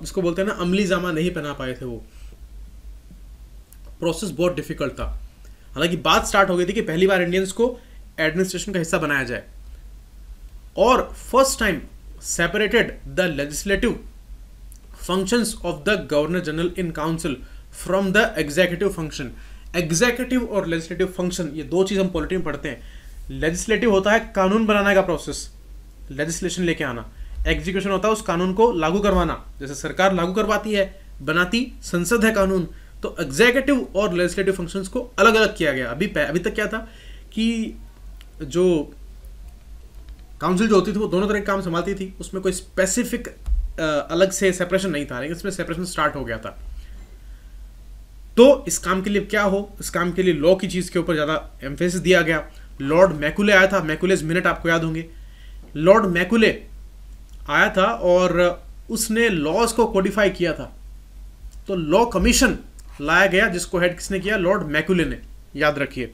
इसको बोलते हैं ना अमली जामा नहीं पहना पाए थे वो प्रोसेस बहुत डिफिकल्ट था हालांकि बात स्टार्ट हो गई थी कि पहली बार इंडियंस को एडमिनिस्ट्रेशन का हिस्सा बनाया जाए और first time separated the legislative functions of the governor general in council from the executive function executive और लेजिस्लेटिव फंक्शन ये दो चीज़ हम पॉलिटी में पढ़ते हैं लेजिस्लेटिव होता है कानून बनाने का प्रोसेस लेजिस्लेशन लेके आना एग्जीक्यूशन होता है उस कानून को लागू करवाना जैसे सरकार लागू करवाती है बनाती संसद है कानून तो एग्जीक्यूटिव और लेजिस्लेटिव फंक्शंस को अलग अलग किया गया अभी अभी तक क्या था कि जो काउंसिल जो होती थी वो दोनों तरह के काम संभालती थी उसमें कोई स्पेसिफिक अलग से सेपरेशन नहीं था लेकिन इसमें सेपरेशन स्टार्ट हो गया था तो इस काम के लिए क्या हो इस काम के लिए लॉ की चीज़ के ऊपर ज़्यादा एम्फेसिस दिया गया लॉर्ड मैकुले आया था मैकुलेज मिनट आपको याद होंगे लॉर्ड मैकुले आया था और उसने लॉज को कोडिफाई किया था तो लॉ कमीशन लाया गया जिसको हेड किसने किया लॉर्ड मैकुले ने याद रखिए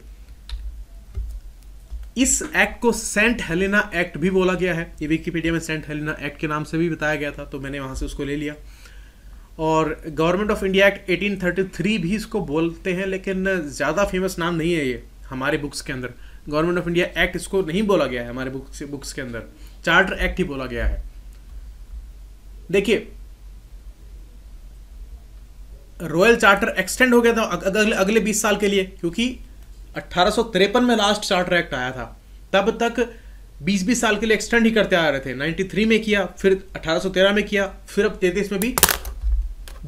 इस एक्ट को सेंट हेलेना एक्ट भी बोला गया है ये विकीपीडिया में सेंट हेलेना एक्ट के नाम से भी बताया गया था तो मैंने वहाँ से उसको ले लिया और गवर्नमेंट ऑफ इंडिया एक्ट 1833 भी इसको बोलते हैं लेकिन ज़्यादा फेमस नाम नहीं है ये हमारे बुक्स के अंदर गवर्नमेंट ऑफ इंडिया एक्ट इसको नहीं बोला गया है हमारे बुक्स बुक्स के अंदर चार्टर एक्ट ही बोला गया है देखिए रॉयल चार्टर एक्सटेंड हो गया था अगले अगले बीस साल के लिए क्योंकि अट्ठारह में लास्ट स्टार ट्रैक आया था तब तक 20-20 साल के लिए एक्सटेंड ही करते आ रहे थे 93 में किया फिर 1813 में किया फिर अब तैतीस में भी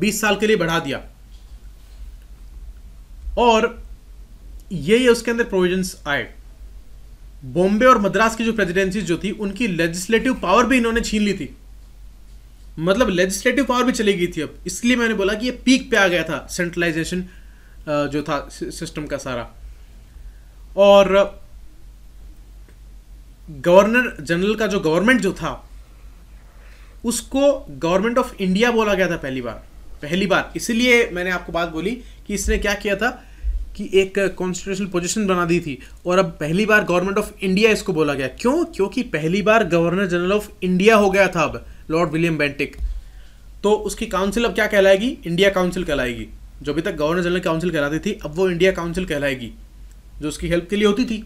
20 साल के लिए बढ़ा दिया और ये ही उसके अंदर प्रोविजंस आए बॉम्बे और मद्रास की जो प्रेजिडेंसीज जो थी उनकी लेजिस्लेटिव पावर भी इन्होंने छीन ली थी मतलब लेजिस्लेटिव पावर भी चली गई थी अब इसलिए मैंने बोला कि ये पीक पे आ गया था सेंट्रलाइजेशन जो था सिस्टम का सारा और गवर्नर जनरल का जो गवर्नमेंट जो था उसको गवर्नमेंट ऑफ इंडिया बोला गया था पहली बार पहली बार इसीलिए मैंने आपको बात बोली कि इसने क्या किया था कि एक कॉन्स्टिट्यूशनल पोजीशन बना दी थी और अब पहली बार गवर्नमेंट ऑफ इंडिया इसको बोला गया क्यों क्योंकि पहली बार गवर्नर जनरल ऑफ इंडिया हो गया था अब लॉर्ड विलियम बेंटिक तो उसकी काउंसिल अब क्या कहलाएगी इंडिया काउंसिल कहलाएगी जो अभी तक गवर्नर जनरल काउंसिल कहलाती थी अब वो इंडिया काउंसिल कहलाएगी जो उसकी हेल्प के लिए होती थी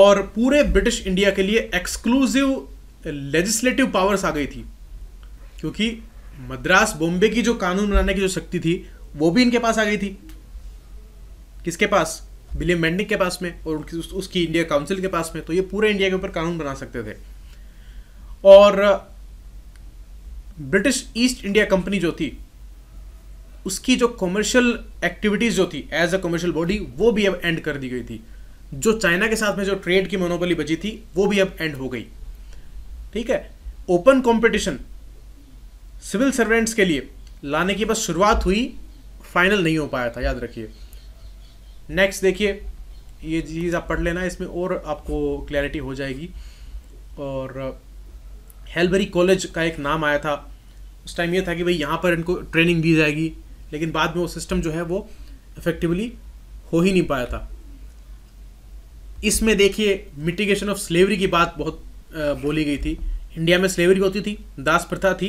और पूरे ब्रिटिश इंडिया के लिए एक्सक्लूसिव लेजिस्लेटिव पावर्स आ गई थी क्योंकि मद्रास बॉम्बे की जो कानून बनाने की जो शक्ति थी वो भी इनके पास आ गई थी किसके पास विलियम मैंडिक के पास में और उनकी उस, उसकी इंडिया काउंसिल के पास में तो ये पूरे इंडिया के ऊपर कानून बना सकते थे और ब्रिटिश ईस्ट इंडिया कंपनी जो थी उसकी जो कॉमर्शियल एक्टिविटीज़ जो थी एज अ कॉमर्शियल बॉडी वो भी अब एंड कर दी गई थी जो चाइना के साथ में जो ट्रेड की मोनोपोली बची थी वो भी अब एंड हो गई ठीक है ओपन कॉम्पिटिशन सिविल सर्वेंट्स के लिए लाने की बस शुरुआत हुई फाइनल नहीं हो पाया था याद रखिए नेक्स्ट देखिए ये चीज़ आप पढ़ लेना इसमें और आपको क्लैरिटी हो जाएगी और हेलबरी कॉलेज का एक नाम आया था उस टाइम ये था कि भाई यहाँ पर इनको ट्रेनिंग दी जाएगी लेकिन बाद में वो सिस्टम जो है वो इफेक्टिवली हो ही नहीं पाया था इसमें देखिए मिटिगेशन ऑफ स्लेवरी की बात बहुत बोली गई थी इंडिया में स्लेवरी होती थी दास प्रथा थी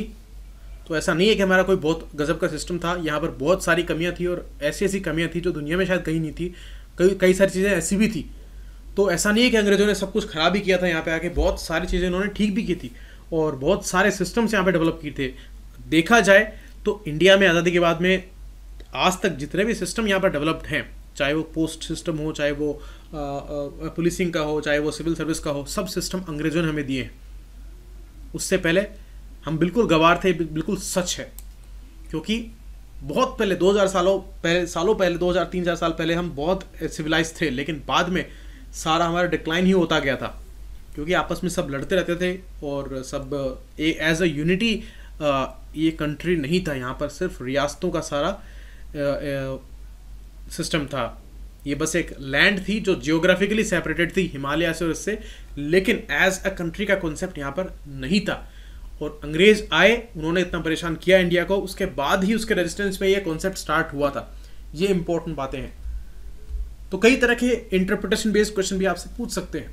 तो ऐसा नहीं है कि हमारा कोई बहुत गज़ब का सिस्टम था यहाँ पर बहुत सारी कमियाँ थी और ऐसी ऐसी कमियाँ थी जो दुनिया में शायद कहीं नहीं थी कई कई सारी चीज़ें ऐसी भी थी तो ऐसा नहीं है कि अंग्रेज़ों ने सब कुछ ख़राब ही किया था यहाँ पे आके बहुत सारी चीज़ें उन्होंने ठीक भी की थी और बहुत सारे सिस्टम्स यहाँ पे डेवलप किए थे देखा जाए तो इंडिया में आज़ादी के बाद में आज तक जितने भी सिस्टम यहाँ पर डेवलप्ड हैं चाहे वो पोस्ट सिस्टम हो चाहे वो पुलिसिंग का हो चाहे वो सिविल सर्विस का हो सब सिस्टम अंग्रेजों ने हमें दिए हैं उससे पहले हम बिल्कुल गवार थे बिल्कुल सच है क्योंकि बहुत पहले 2000 सालों पहले सालों पहले 2000 3 साल पहले हम बहुत सिविलाइज थे लेकिन बाद में सारा हमारा डिक्लाइन ही होता गया था क्योंकि आपस में सब लड़ते रहते थे और सब एज अ यूनिटी ये कंट्री नहीं था यहाँ पर सिर्फ रियासतों का सारा सिस्टम था ये बस एक लैंड थी जो जियोग्राफिकली सेपरेटेड थी हिमालय से और इससे लेकिन एज अ कंट्री का कॉन्सेप्ट यहाँ पर नहीं था और अंग्रेज आए उन्होंने इतना परेशान किया इंडिया को उसके बाद ही उसके रेजिस्टेंस में ये कॉन्सेप्ट स्टार्ट हुआ था ये इंपॉर्टेंट बातें हैं तो कई तरह के इंटरप्रिटेशन बेस्ड क्वेश्चन भी आपसे पूछ सकते हैं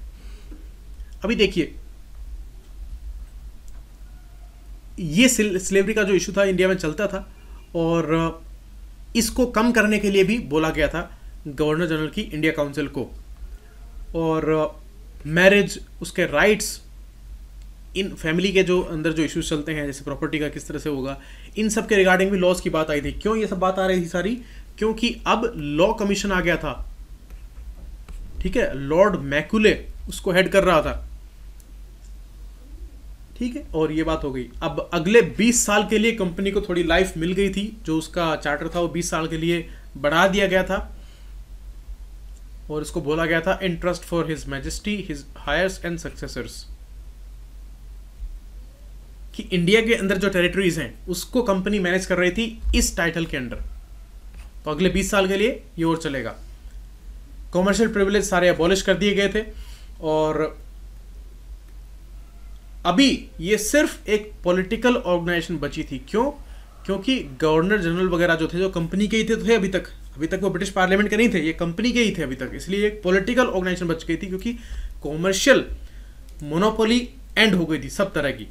अभी देखिए ये स्लेवरी का जो इशू था इंडिया में चलता था और इसको कम करने के लिए भी बोला गया था गवर्नर जनरल की इंडिया काउंसिल को और मैरिज उसके राइट्स इन फैमिली के जो अंदर जो इश्यूज चलते हैं जैसे प्रॉपर्टी का किस तरह से होगा इन सब के रिगार्डिंग भी लॉज की बात आई थी क्यों ये सब बात आ रही थी सारी क्योंकि अब लॉ कमीशन आ गया था ठीक है लॉर्ड मैकुले उसको हेड कर रहा था ठीक है और ये बात हो गई अब अगले 20 साल के लिए कंपनी को थोड़ी लाइफ मिल गई थी जो उसका चार्टर था वो 20 साल के लिए बढ़ा दिया गया था और इसको बोला गया था interest for his majesty his heirs and successors कि इंडिया के अंदर जो टेरिटरीज हैं उसको कंपनी मैनेज कर रही थी इस टाइटल के अंडर तो अगले 20 साल के लिए ये और चलेगा कॉमर्शियल प्रिविलेज सारे अबॉलिश कर दिए गए थे और अभी ये सिर्फ एक पॉलिटिकल ऑर्गेनाइजेशन बची थी क्यों क्योंकि गवर्नर जनरल वगैरह जो थे जो कंपनी के ही थे तो थे अभी तक अभी तक वो ब्रिटिश पार्लियामेंट के नहीं थे ये कंपनी के ही थे अभी तक इसलिए एक पॉलिटिकल ऑर्गेनाइजेशन बच गई थी क्योंकि कॉमर्शियल मोनोपोली एंड हो गई थी सब तरह की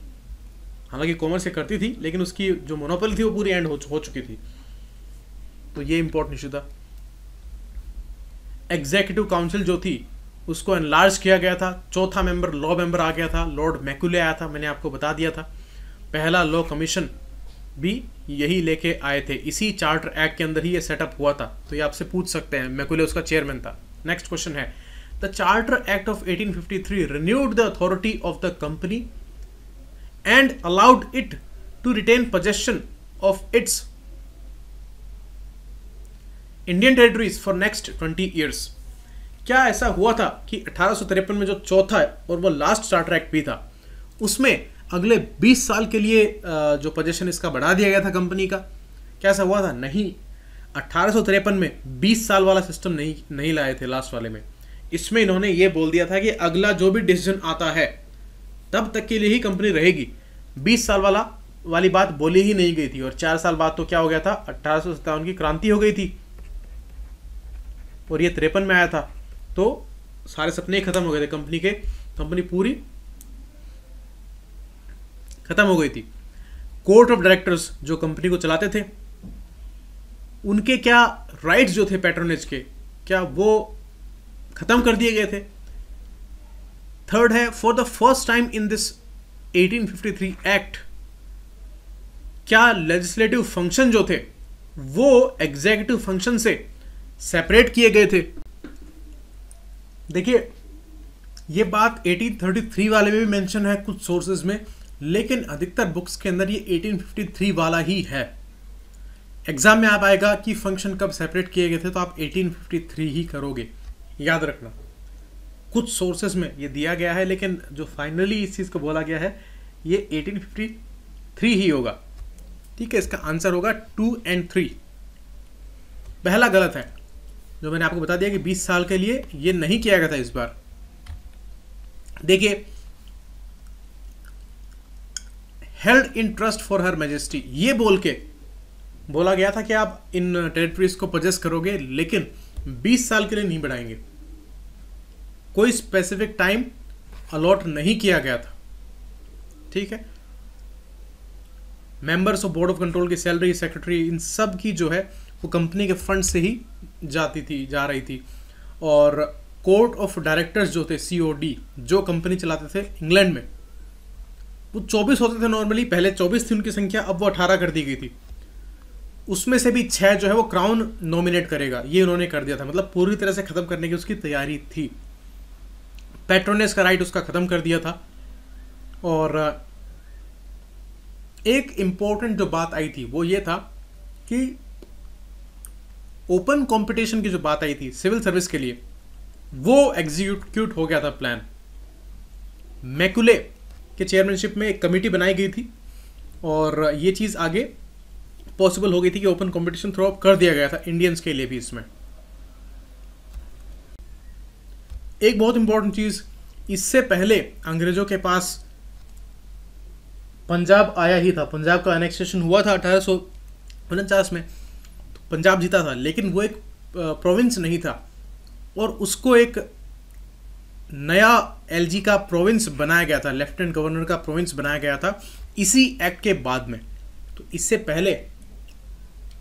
हालांकि कॉमर्स ये करती थी लेकिन उसकी जो मोनोपोली थी वो पूरी एंड हो, हो चुकी थी तो ये इंपॉर्टेंट इशू था एग्जीक्यूटिव काउंसिल जो थी उसको एनलार्ज किया गया था चौथा मेंबर लॉ मेंबर आ गया था लॉर्ड मैकुले आया था मैंने आपको बता दिया था पहला लॉ कमीशन भी यही लेके आए थे इसी चार्टर एक्ट के अंदर ही ये सेटअप हुआ था तो ये आपसे पूछ सकते हैं मैकुले उसका चेयरमैन था नेक्स्ट क्वेश्चन है the charter act of 1853 renewed the authority of the company and allowed it to retain possession of its Indian territories for next twenty years क्या ऐसा हुआ था कि अठारह में जो चौथा और वो लास्ट स्टार ट्रैक भी था उसमें अगले 20 साल के लिए जो पोजेशन इसका बढ़ा दिया गया था कंपनी का क्या ऐसा हुआ था नहीं अठारह में 20 साल वाला सिस्टम नहीं नहीं लाए थे लास्ट वाले में इसमें इन्होंने ये बोल दिया था कि अगला जो भी डिसीजन आता है तब तक के लिए ही कंपनी रहेगी 20 साल वाला वाली बात बोली ही नहीं गई थी और चार साल बाद तो क्या हो गया था अट्ठारह की क्रांति हो गई थी और ये तिरपन में आया था तो सारे सपने ख़त्म हो गए थे कंपनी के कंपनी पूरी ख़त्म हो गई थी कोर्ट ऑफ डायरेक्टर्स जो कंपनी को चलाते थे उनके क्या राइट्स जो थे पैट्रोनेज के क्या वो ख़त्म कर दिए गए थे थर्ड है for the first time in this 1853 act क्या लेजिस्लेटिव फंक्शन जो थे वो एग्जीक्यूटिव फंक्शन से सेपरेट किए गए थे देखिए ये बात 1833 वाले में भी मेंशन है कुछ सोर्सेज में लेकिन अधिकतर बुक्स के अंदर ये 1853 वाला ही है एग्जाम में आप आएगा कि फंक्शन कब सेपरेट किए गए थे तो आप 1853 ही करोगे याद रखना कुछ सोर्सेज में ये दिया गया है लेकिन जो फाइनली इस चीज़ को बोला गया है ये 1853 ही होगा ठीक है इसका आंसर होगा टू एंड थ्री पहला गलत है जो मैंने आपको बता दिया कि 20 साल के लिए ये नहीं किया गया था इस बार देखिए held in trust for her majesty ये बोल के बोला गया था कि आप इन टेरिटरीज को प्रजेस्ट करोगे लेकिन 20 साल के लिए नहीं बढ़ाएंगे कोई स्पेसिफिक टाइम अलॉट नहीं किया गया था ठीक है members of board of control की सैलरी सेक्रेटरी इन सब की जो है वो कंपनी के फंड से ही जाती थी जा रही थी और कोर्ट ऑफ डायरेक्टर्स जो थे सी ओ डी जो कंपनी चलाते थे इंग्लैंड में वो चौबीस होते थे नॉर्मली पहले चौबीस थी उनकी संख्या अब वो अठारह कर दी गई थी उसमें से भी छः जो है वो क्राउन नॉमिनेट करेगा ये उन्होंने कर दिया था मतलब पूरी तरह से ख़त्म करने की उसकी तैयारी थी पेट्रोनेस का राइट उसका ख़त्म कर दिया था और एक इम्पॉर्टेंट जो बात आई थी वो ये था कि ओपन कंपटीशन की जो बात आई थी सिविल सर्विस के लिए वो एग्जीक्यूट हो गया था प्लान मैकुले के चेयरमैनशिप में एक कमेटी बनाई गई थी और ये चीज़ आगे पॉसिबल हो गई थी कि ओपन कंपटीशन थ्रो अप कर दिया गया था इंडियंस के लिए भी इसमें एक बहुत इंपॉर्टेंट चीज़ इससे पहले अंग्रेज़ों के पास पंजाब आया ही था पंजाब का एनेक्सेशन हुआ था अठारह में पंजाब जीता था लेकिन वो एक प्रोविंस नहीं था और उसको एक नया एलजी का प्रोविंस बनाया गया था लेफ्टिनेंट गवर्नर का प्रोविंस बनाया गया था इसी एक्ट के बाद में तो इससे पहले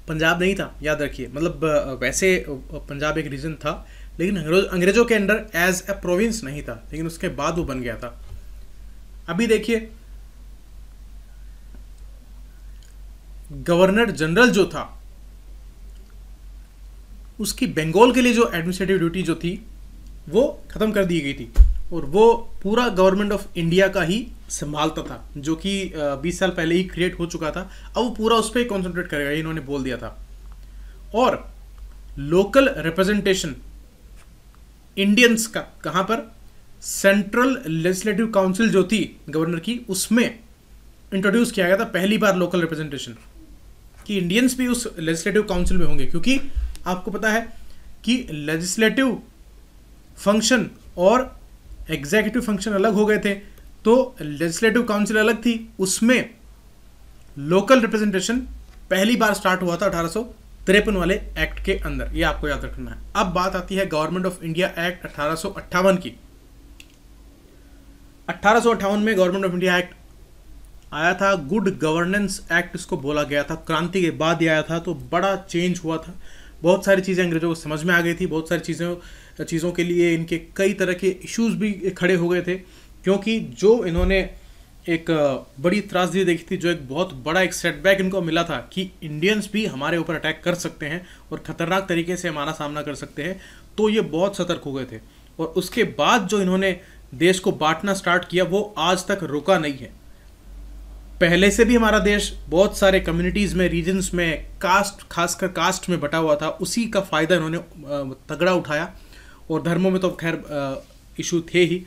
पंजाब नहीं था याद रखिए मतलब वैसे पंजाब एक रीजन था लेकिन अंग्रेजों के अंडर एज ए प्रोविंस नहीं था लेकिन उसके बाद वो बन गया था अभी देखिए गवर्नर जनरल जो था उसकी बंगाल के लिए जो एडमिनिस्ट्रेटिव ड्यूटी जो थी वो ख़त्म कर दी गई थी और वो पूरा गवर्नमेंट ऑफ इंडिया का ही संभालता था जो कि बीस साल पहले ही क्रिएट हो चुका था अब वो पूरा उस पर ही कॉन्सनट्रेट करेगा इन्होंने बोल दिया था और लोकल रिप्रेजेंटेशन इंडियंस का कहाँ पर सेंट्रल लेजिस्लेटिव काउंसिल जो थी गवर्नर की उसमें इंट्रोड्यूस किया गया था पहली बार लोकल रिप्रेजेंटेशन कि इंडियंस भी उस लेजिस्लेटिव काउंसिल में होंगे क्योंकि आपको पता है कि लेजिस्लेटिव फंक्शन और एग्जीक्यूटिव फंक्शन अलग हो गए थे तो लेजिस्लेटिव काउंसिल अलग थी उसमें लोकल रिप्रेजेंटेशन पहली बार स्टार्ट हुआ था अठारह तिरपन वाले एक्ट के अंदर ये आपको याद रखना है अब बात आती है गवर्नमेंट ऑफ इंडिया एक्ट अठारह की अठारह में गवर्नमेंट ऑफ इंडिया एक्ट आया था गुड गवर्नेंस एक्ट इसको बोला गया था क्रांति के बाद ही आया था तो बड़ा चेंज हुआ था बहुत सारी चीज़ें अंग्रेज़ों को समझ में आ गई थी बहुत सारी चीज़ों चीज़ों के लिए इनके कई तरह के इश्यूज भी खड़े हो गए थे क्योंकि जो इन्होंने एक बड़ी त्रासदी देखी थी जो एक बहुत बड़ा एक सेटबैक इनको मिला था कि इंडियंस भी हमारे ऊपर अटैक कर सकते हैं और ख़तरनाक तरीके से हमारा सामना कर सकते हैं तो ये बहुत सतर्क हो गए थे और उसके बाद जो इन्होंने देश को बांटना स्टार्ट किया वो आज तक रुका नहीं है पहले से भी हमारा देश बहुत सारे कम्युनिटीज़ में रीजन्स में कास्ट खासकर कास्ट में बटा हुआ था उसी का फ़ायदा इन्होंने तगड़ा उठाया और धर्मों में तो खैर इशू थे ही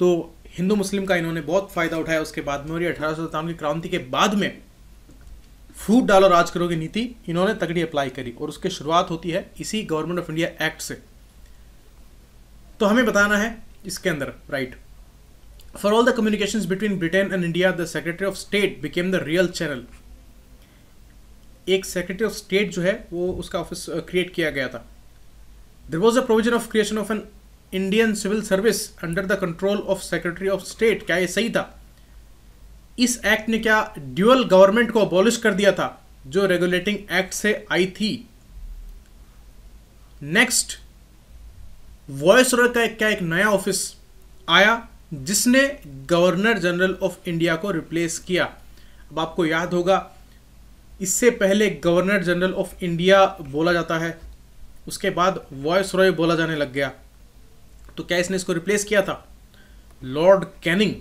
तो हिंदू मुस्लिम का इन्होंने बहुत फ़ायदा उठाया उसके बाद में और ये अठारह की क्रांति के बाद में फूट डालो राज करो की नीति इन्होंने तगड़ी अप्लाई करी और उसकी शुरुआत होती है इसी गवर्नमेंट ऑफ इंडिया एक्ट से तो हमें बताना है इसके अंदर right For all the communications between Britain and India, the Secretary of State became the real channel. एक सेक्रेटरी ऑफ स्टेट जो है वो उसका ऑफिस क्रिएट uh, किया गया था there was a provision of creation of an Indian civil service under the control of secretary of state क्या ये सही था इस एक्ट ने क्या ड्यूअल गवर्नमेंट को अबॉलिश कर दिया था जो रेगुलेटिंग एक्ट से आई थी नेक्स्ट वॉइस का क्या एक नया ऑफिस आया जिसने गवर्नर जनरल ऑफ इंडिया को रिप्लेस किया अब आपको याद होगा इससे पहले गवर्नर जनरल ऑफ इंडिया बोला जाता है उसके बाद वॉयस रॉय बोला जाने लग गया तो क्या इसने इसको रिप्लेस किया था लॉर्ड कैनिंग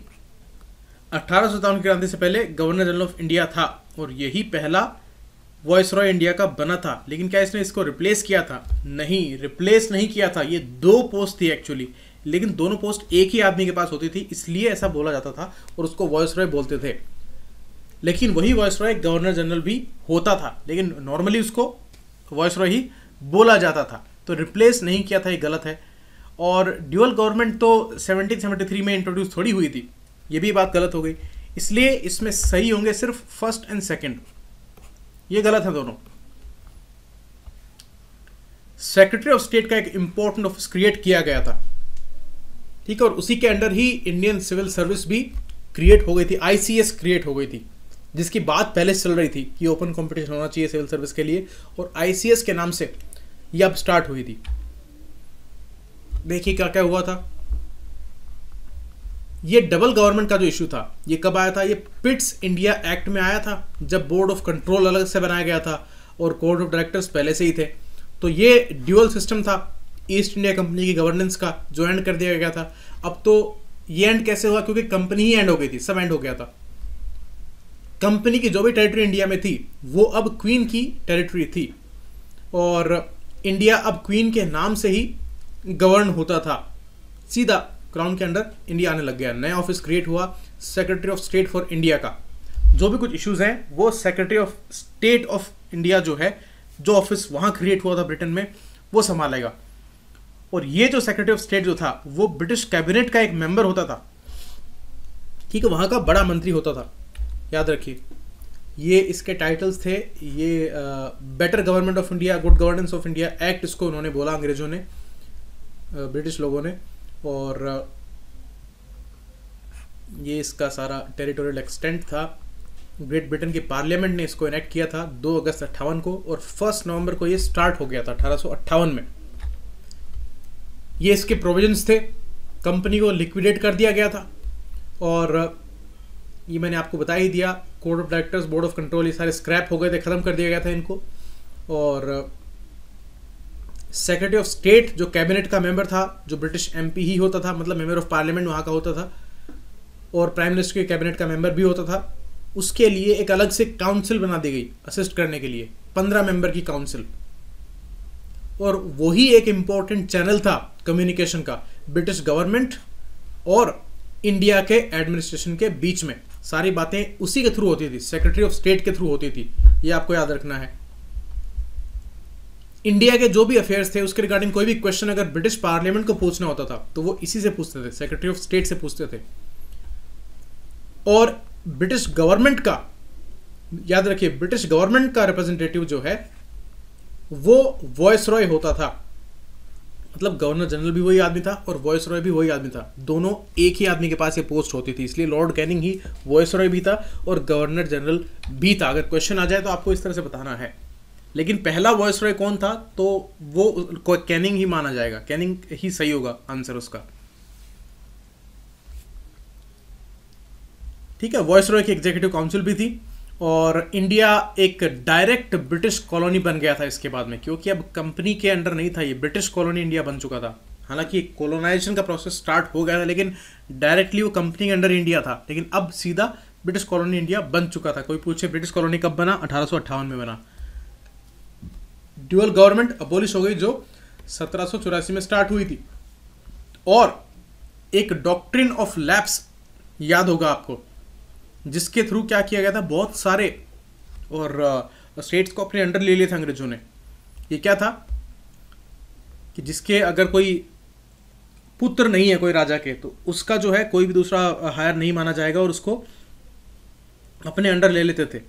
अठारह सौ की क्रांति से पहले गवर्नर जनरल ऑफ इंडिया था और यही पहला वॉयस रॉय इंडिया का बना था लेकिन क्या इसने इसको रिप्लेस किया था नहीं रिप्लेस नहीं किया था ये दो पोस्ट थी एक्चुअली लेकिन दोनों पोस्ट एक ही आदमी के पास होती थी इसलिए ऐसा बोला जाता था और उसको वॉयस रॉय बोलते थे लेकिन वही वॉयस रॉय गवर्नर जनरल भी होता था लेकिन नॉर्मली उसको वॉयस रॉय ही बोला जाता था तो रिप्लेस नहीं किया था ये गलत है और ड्यूअल गवर्नमेंट तो 1773 में इंट्रोड्यूस थोड़ी हुई थी ये भी बात गलत हो गई इसलिए इसमें सही होंगे सिर्फ फर्स्ट एंड सेकेंड ये गलत है दोनों सेक्रेटरी ऑफ स्टेट का एक इंपॉर्टेंट ऑफिस क्रिएट किया गया था ठीक है और उसी के अंडर ही इंडियन सिविल सर्विस भी क्रिएट हो गई थी आईसीएस क्रिएट हो गई थी जिसकी बात पहले से चल रही थी कि ओपन कंपटीशन होना चाहिए सिविल सर्विस के लिए और आईसीएस के नाम से ये अब स्टार्ट हुई थी देखिए क्या क्या हुआ था ये डबल गवर्नमेंट का जो इशू था ये कब आया था ये पिट्स इंडिया एक्ट में आया था जब बोर्ड ऑफ कंट्रोल अलग से बनाया गया था और कोर्ट ऑफ डायरेक्टर्स पहले से ही थे तो ये ड्यूअल सिस्टम था ईस्ट इंडिया कंपनी की गवर्नेंस का जो एंड कर दिया गया था अब तो ये एंड कैसे हुआ क्योंकि कंपनी ही एंड हो गई थी सब एंड हो गया था कंपनी की जो भी टेरिटरी इंडिया में थी वो अब क्वीन की टेरिटरी थी और इंडिया अब क्वीन के नाम से ही गवर्न होता था सीधा क्राउन के अंडर इंडिया आने लग गया नया ऑफिस क्रिएट हुआ secretary of state for India का जो भी कुछ इश्यूज हैं वो secretary of state of India जो है जो ऑफिस वहाँ क्रिएट हुआ था ब्रिटेन में वो संभालेगा और ये जो सेक्रेटरी ऑफ स्टेट जो था वो ब्रिटिश कैबिनेट का एक मेंबर होता था ठीक है वहाँ का बड़ा मंत्री होता था याद रखिए ये इसके टाइटल्स थे ये better government of India good governance of India act इसको उन्होंने बोला अंग्रेजों ने ब्रिटिश लोगों ने और ये इसका सारा टेरिटोरियल एक्सटेंट था ग्रेट ब्रिटेन की पार्लियामेंट ने इसको इनेक्ट किया था 2 अगस्त अट्ठावन को और फर्स्ट नवंबर को ये स्टार्ट हो गया था अठारह में ये इसके प्रोविजंस थे कंपनी को लिक्विडेट कर दिया गया था और ये मैंने आपको बता ही दिया court of directors board of control ये सारे स्क्रैप हो गए थे ख़त्म कर दिया गया था इनको और सेक्रेटरी ऑफ स्टेट जो कैबिनेट का मेंबर था जो ब्रिटिश एमपी ही होता था मतलब मेंबर ऑफ पार्लियामेंट वहाँ का होता था और प्राइम मिनिस्टर के कैबिनेट का मेंबर भी होता था उसके लिए एक अलग से काउंसिल बना दी गई असिस्ट करने के लिए पंद्रह मेंबर की काउंसिल और वही एक इम्पॉर्टेंट चैनल था कम्युनिकेशन का ब्रिटिश गवर्नमेंट और इंडिया के एडमिनिस्ट्रेशन के बीच में सारी बातें उसी के थ्रू होती थी सेक्रेटरी ऑफ स्टेट के थ्रू होती थी ये आपको याद रखना है इंडिया के जो भी अफेयर्स थे उसके रिगार्डिंग कोई भी क्वेश्चन अगर ब्रिटिश पार्लियामेंट को पूछना होता था तो वो इसी से पूछते थे सेक्रेटरी ऑफ स्टेट से पूछते थे और ब्रिटिश गवर्नमेंट का याद रखिए ब्रिटिश गवर्नमेंट का रिप्रेजेंटेटिव जो है वो वॉयस रॉय होता था मतलब गवर्नर जनरल भी वही आदमी था और वॉइस रॉय भी वही आदमी था दोनों एक ही आदमी के पास ये पोस्ट होती थी इसलिए लॉर्ड कैनिंग ही वॉइस रॉय भी था और गवर्नर जनरल भी था अगर क्वेश्चन आ जाए तो आपको इस तरह से बताना है लेकिन पहला वॉइस रॉय कौन था तो वो कैनिंग ही माना जाएगा कैनिंग ही सही होगा आंसर उसका ठीक है वॉइस रॉय की एग्जीक्यूटिव काउंसिल भी थी और इंडिया एक डायरेक्ट ब्रिटिश कॉलोनी बन गया था इसके बाद में क्योंकि अब कंपनी के अंडर नहीं था ये ब्रिटिश कॉलोनी इंडिया बन चुका था हालांकि कॉलोनाइजेशन का प्रोसेस स्टार्ट हो गया था लेकिन डायरेक्टली वो कंपनी के अंडर इंडिया था लेकिन अब सीधा ब्रिटिश कॉलोनी इंडिया बन चुका था कोई पूछे ब्रिटिश कॉलोनी कब बना अठारह में बना ड्यूअल गवर्नमेंट अबोलिश हो गई जो सत्रह में स्टार्ट हुई थी और एक डॉक्ट्रिन ऑफ लैप्स याद होगा आपको जिसके थ्रू क्या किया गया था बहुत सारे और स्टेट्स को अपने अंडर ले लिए थे अंग्रेजों ने ये क्या था कि जिसके अगर कोई पुत्र नहीं है कोई राजा के तो उसका जो है कोई भी दूसरा हायर नहीं माना जाएगा और उसको अपने अंडर ले लेते थे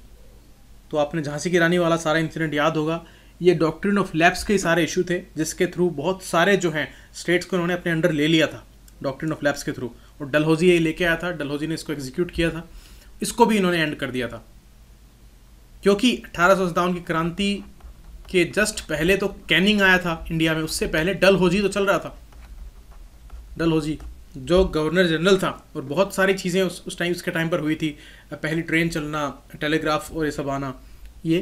तो आपने झांसी की रानी वाला सारा इंसिडेंट याद होगा ये डॉक्ट्रिन ऑफ लैप्स के सारे इशू थे जिसके थ्रू बहुत सारे जो हैं स्टेट्स को उन्होंने अपने अंडर ले लिया था डॉक्ट्रिन ऑफ लैब्स के थ्रू और डलहौजी ये लेके आया था डलहौजी ने इसको एग्जीक्यूट किया था इसको भी इन्होंने एंड कर दिया था क्योंकि अठारह की क्रांति के जस्ट पहले तो कैनिंग आया था इंडिया में उससे पहले डल होजी तो चल रहा था डल होजी जो गवर्नर जनरल था और बहुत सारी चीज़ें उस उस टाइम उसके टाइम पर हुई थी पहली ट्रेन चलना टेलीग्राफ और ये सब आना ये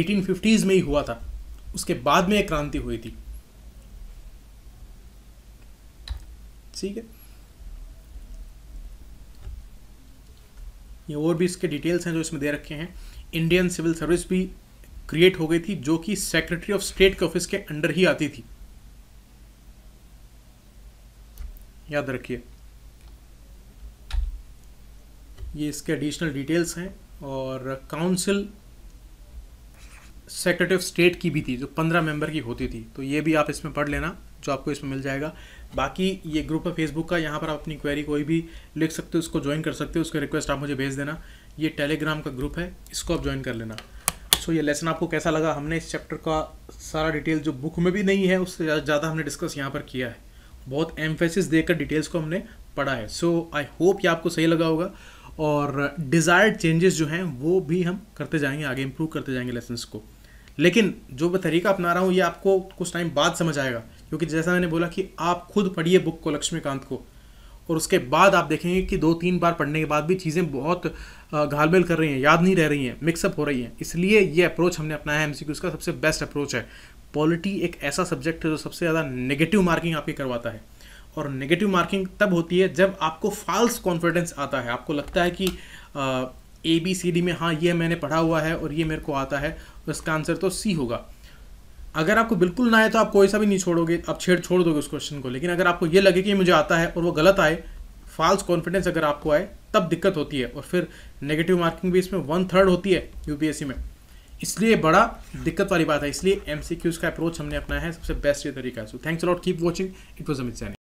एटीन में ही हुआ था उसके बाद में एक क्रांति हुई थी ठीक है ये और भी इसके डिटेल्स हैं जो इसमें दे रखे हैं इंडियन सिविल सर्विस भी क्रिएट हो गई थी जो कि सेक्रेटरी ऑफ स्टेट के ऑफिस के अंडर ही आती थी याद रखिए ये इसके एडिशनल डिटेल्स हैं और काउंसिल सेक्रेटरी ऑफ स्टेट की भी थी जो पंद्रह मेंबर की होती थी तो ये भी आप इसमें पढ़ लेना जो आपको इसमें मिल जाएगा बाकी ये ग्रुप है फेसबुक का यहाँ पर आप अपनी क्वेरी कोई भी लिख सकते हो उसको ज्वाइन कर सकते हो उसका रिक्वेस्ट आप मुझे भेज देना ये टेलीग्राम का ग्रुप है इसको आप ज्वाइन कर लेना सो ये लेसन आपको कैसा लगा हमने इस चैप्टर का सारा डिटेल जो बुक में भी नहीं है उससे ज़्यादा हमने डिस्कस यहाँ पर किया है बहुत एम्फेसिस देकर डिटेल्स को हमने पढ़ा है सो आई होप ये आपको सही लगा होगा और डिज़ायर्ड चेंजेस जो हैं वो भी हम करते जाएंगे आगे इम्प्रूव करते जाएंगे लेसन्स को लेकिन जो मैं तरीका अपना रहा हूँ ये आपको कुछ टाइम बाद समझ आएगा क्योंकि जैसा मैंने बोला कि आप खुद पढ़िए बुक को लक्ष्मीकांत को और उसके बाद आप देखेंगे कि दो तीन बार पढ़ने के बाद भी चीज़ें बहुत घालमेल कर रही हैं याद नहीं रह रही हैं मिक्सअप हो रही हैं इसलिए ये अप्रोच हमने अपनाया है एम का सबसे बेस्ट अप्रोच है पॉलिटी एक ऐसा सब्जेक्ट है जो सबसे ज़्यादा नेगेटिव मार्किंग आपकी करवाता है और नेगेटिव मार्किंग तब होती है जब आपको फॉल्स कॉन्फिडेंस आता है आपको लगता है कि ए बी सी डी में हाँ ये मैंने पढ़ा हुआ है और ये मेरे को आता है तो इसका आंसर तो सी होगा अगर आपको बिल्कुल ना आए तो आप कोई सा भी नहीं छोड़ोगे आप छेड़ छोड़ दोगे उस क्वेश्चन को लेकिन अगर आपको ये लगे कि मुझे आता है और वो गलत आए फॉल्स कॉन्फिडेंस अगर आपको आए तब दिक्कत होती है और फिर नेगेटिव मार्किंग भी इसमें वन थर्ड होती है यूपीएससी e में इसलिए बड़ा दिक्कत वाली बात है इसलिए एम का अप्रोच हमने अपनाया है सबसे बेस्ट ये तरीका है so thanks lot keep watching it was Amit Saini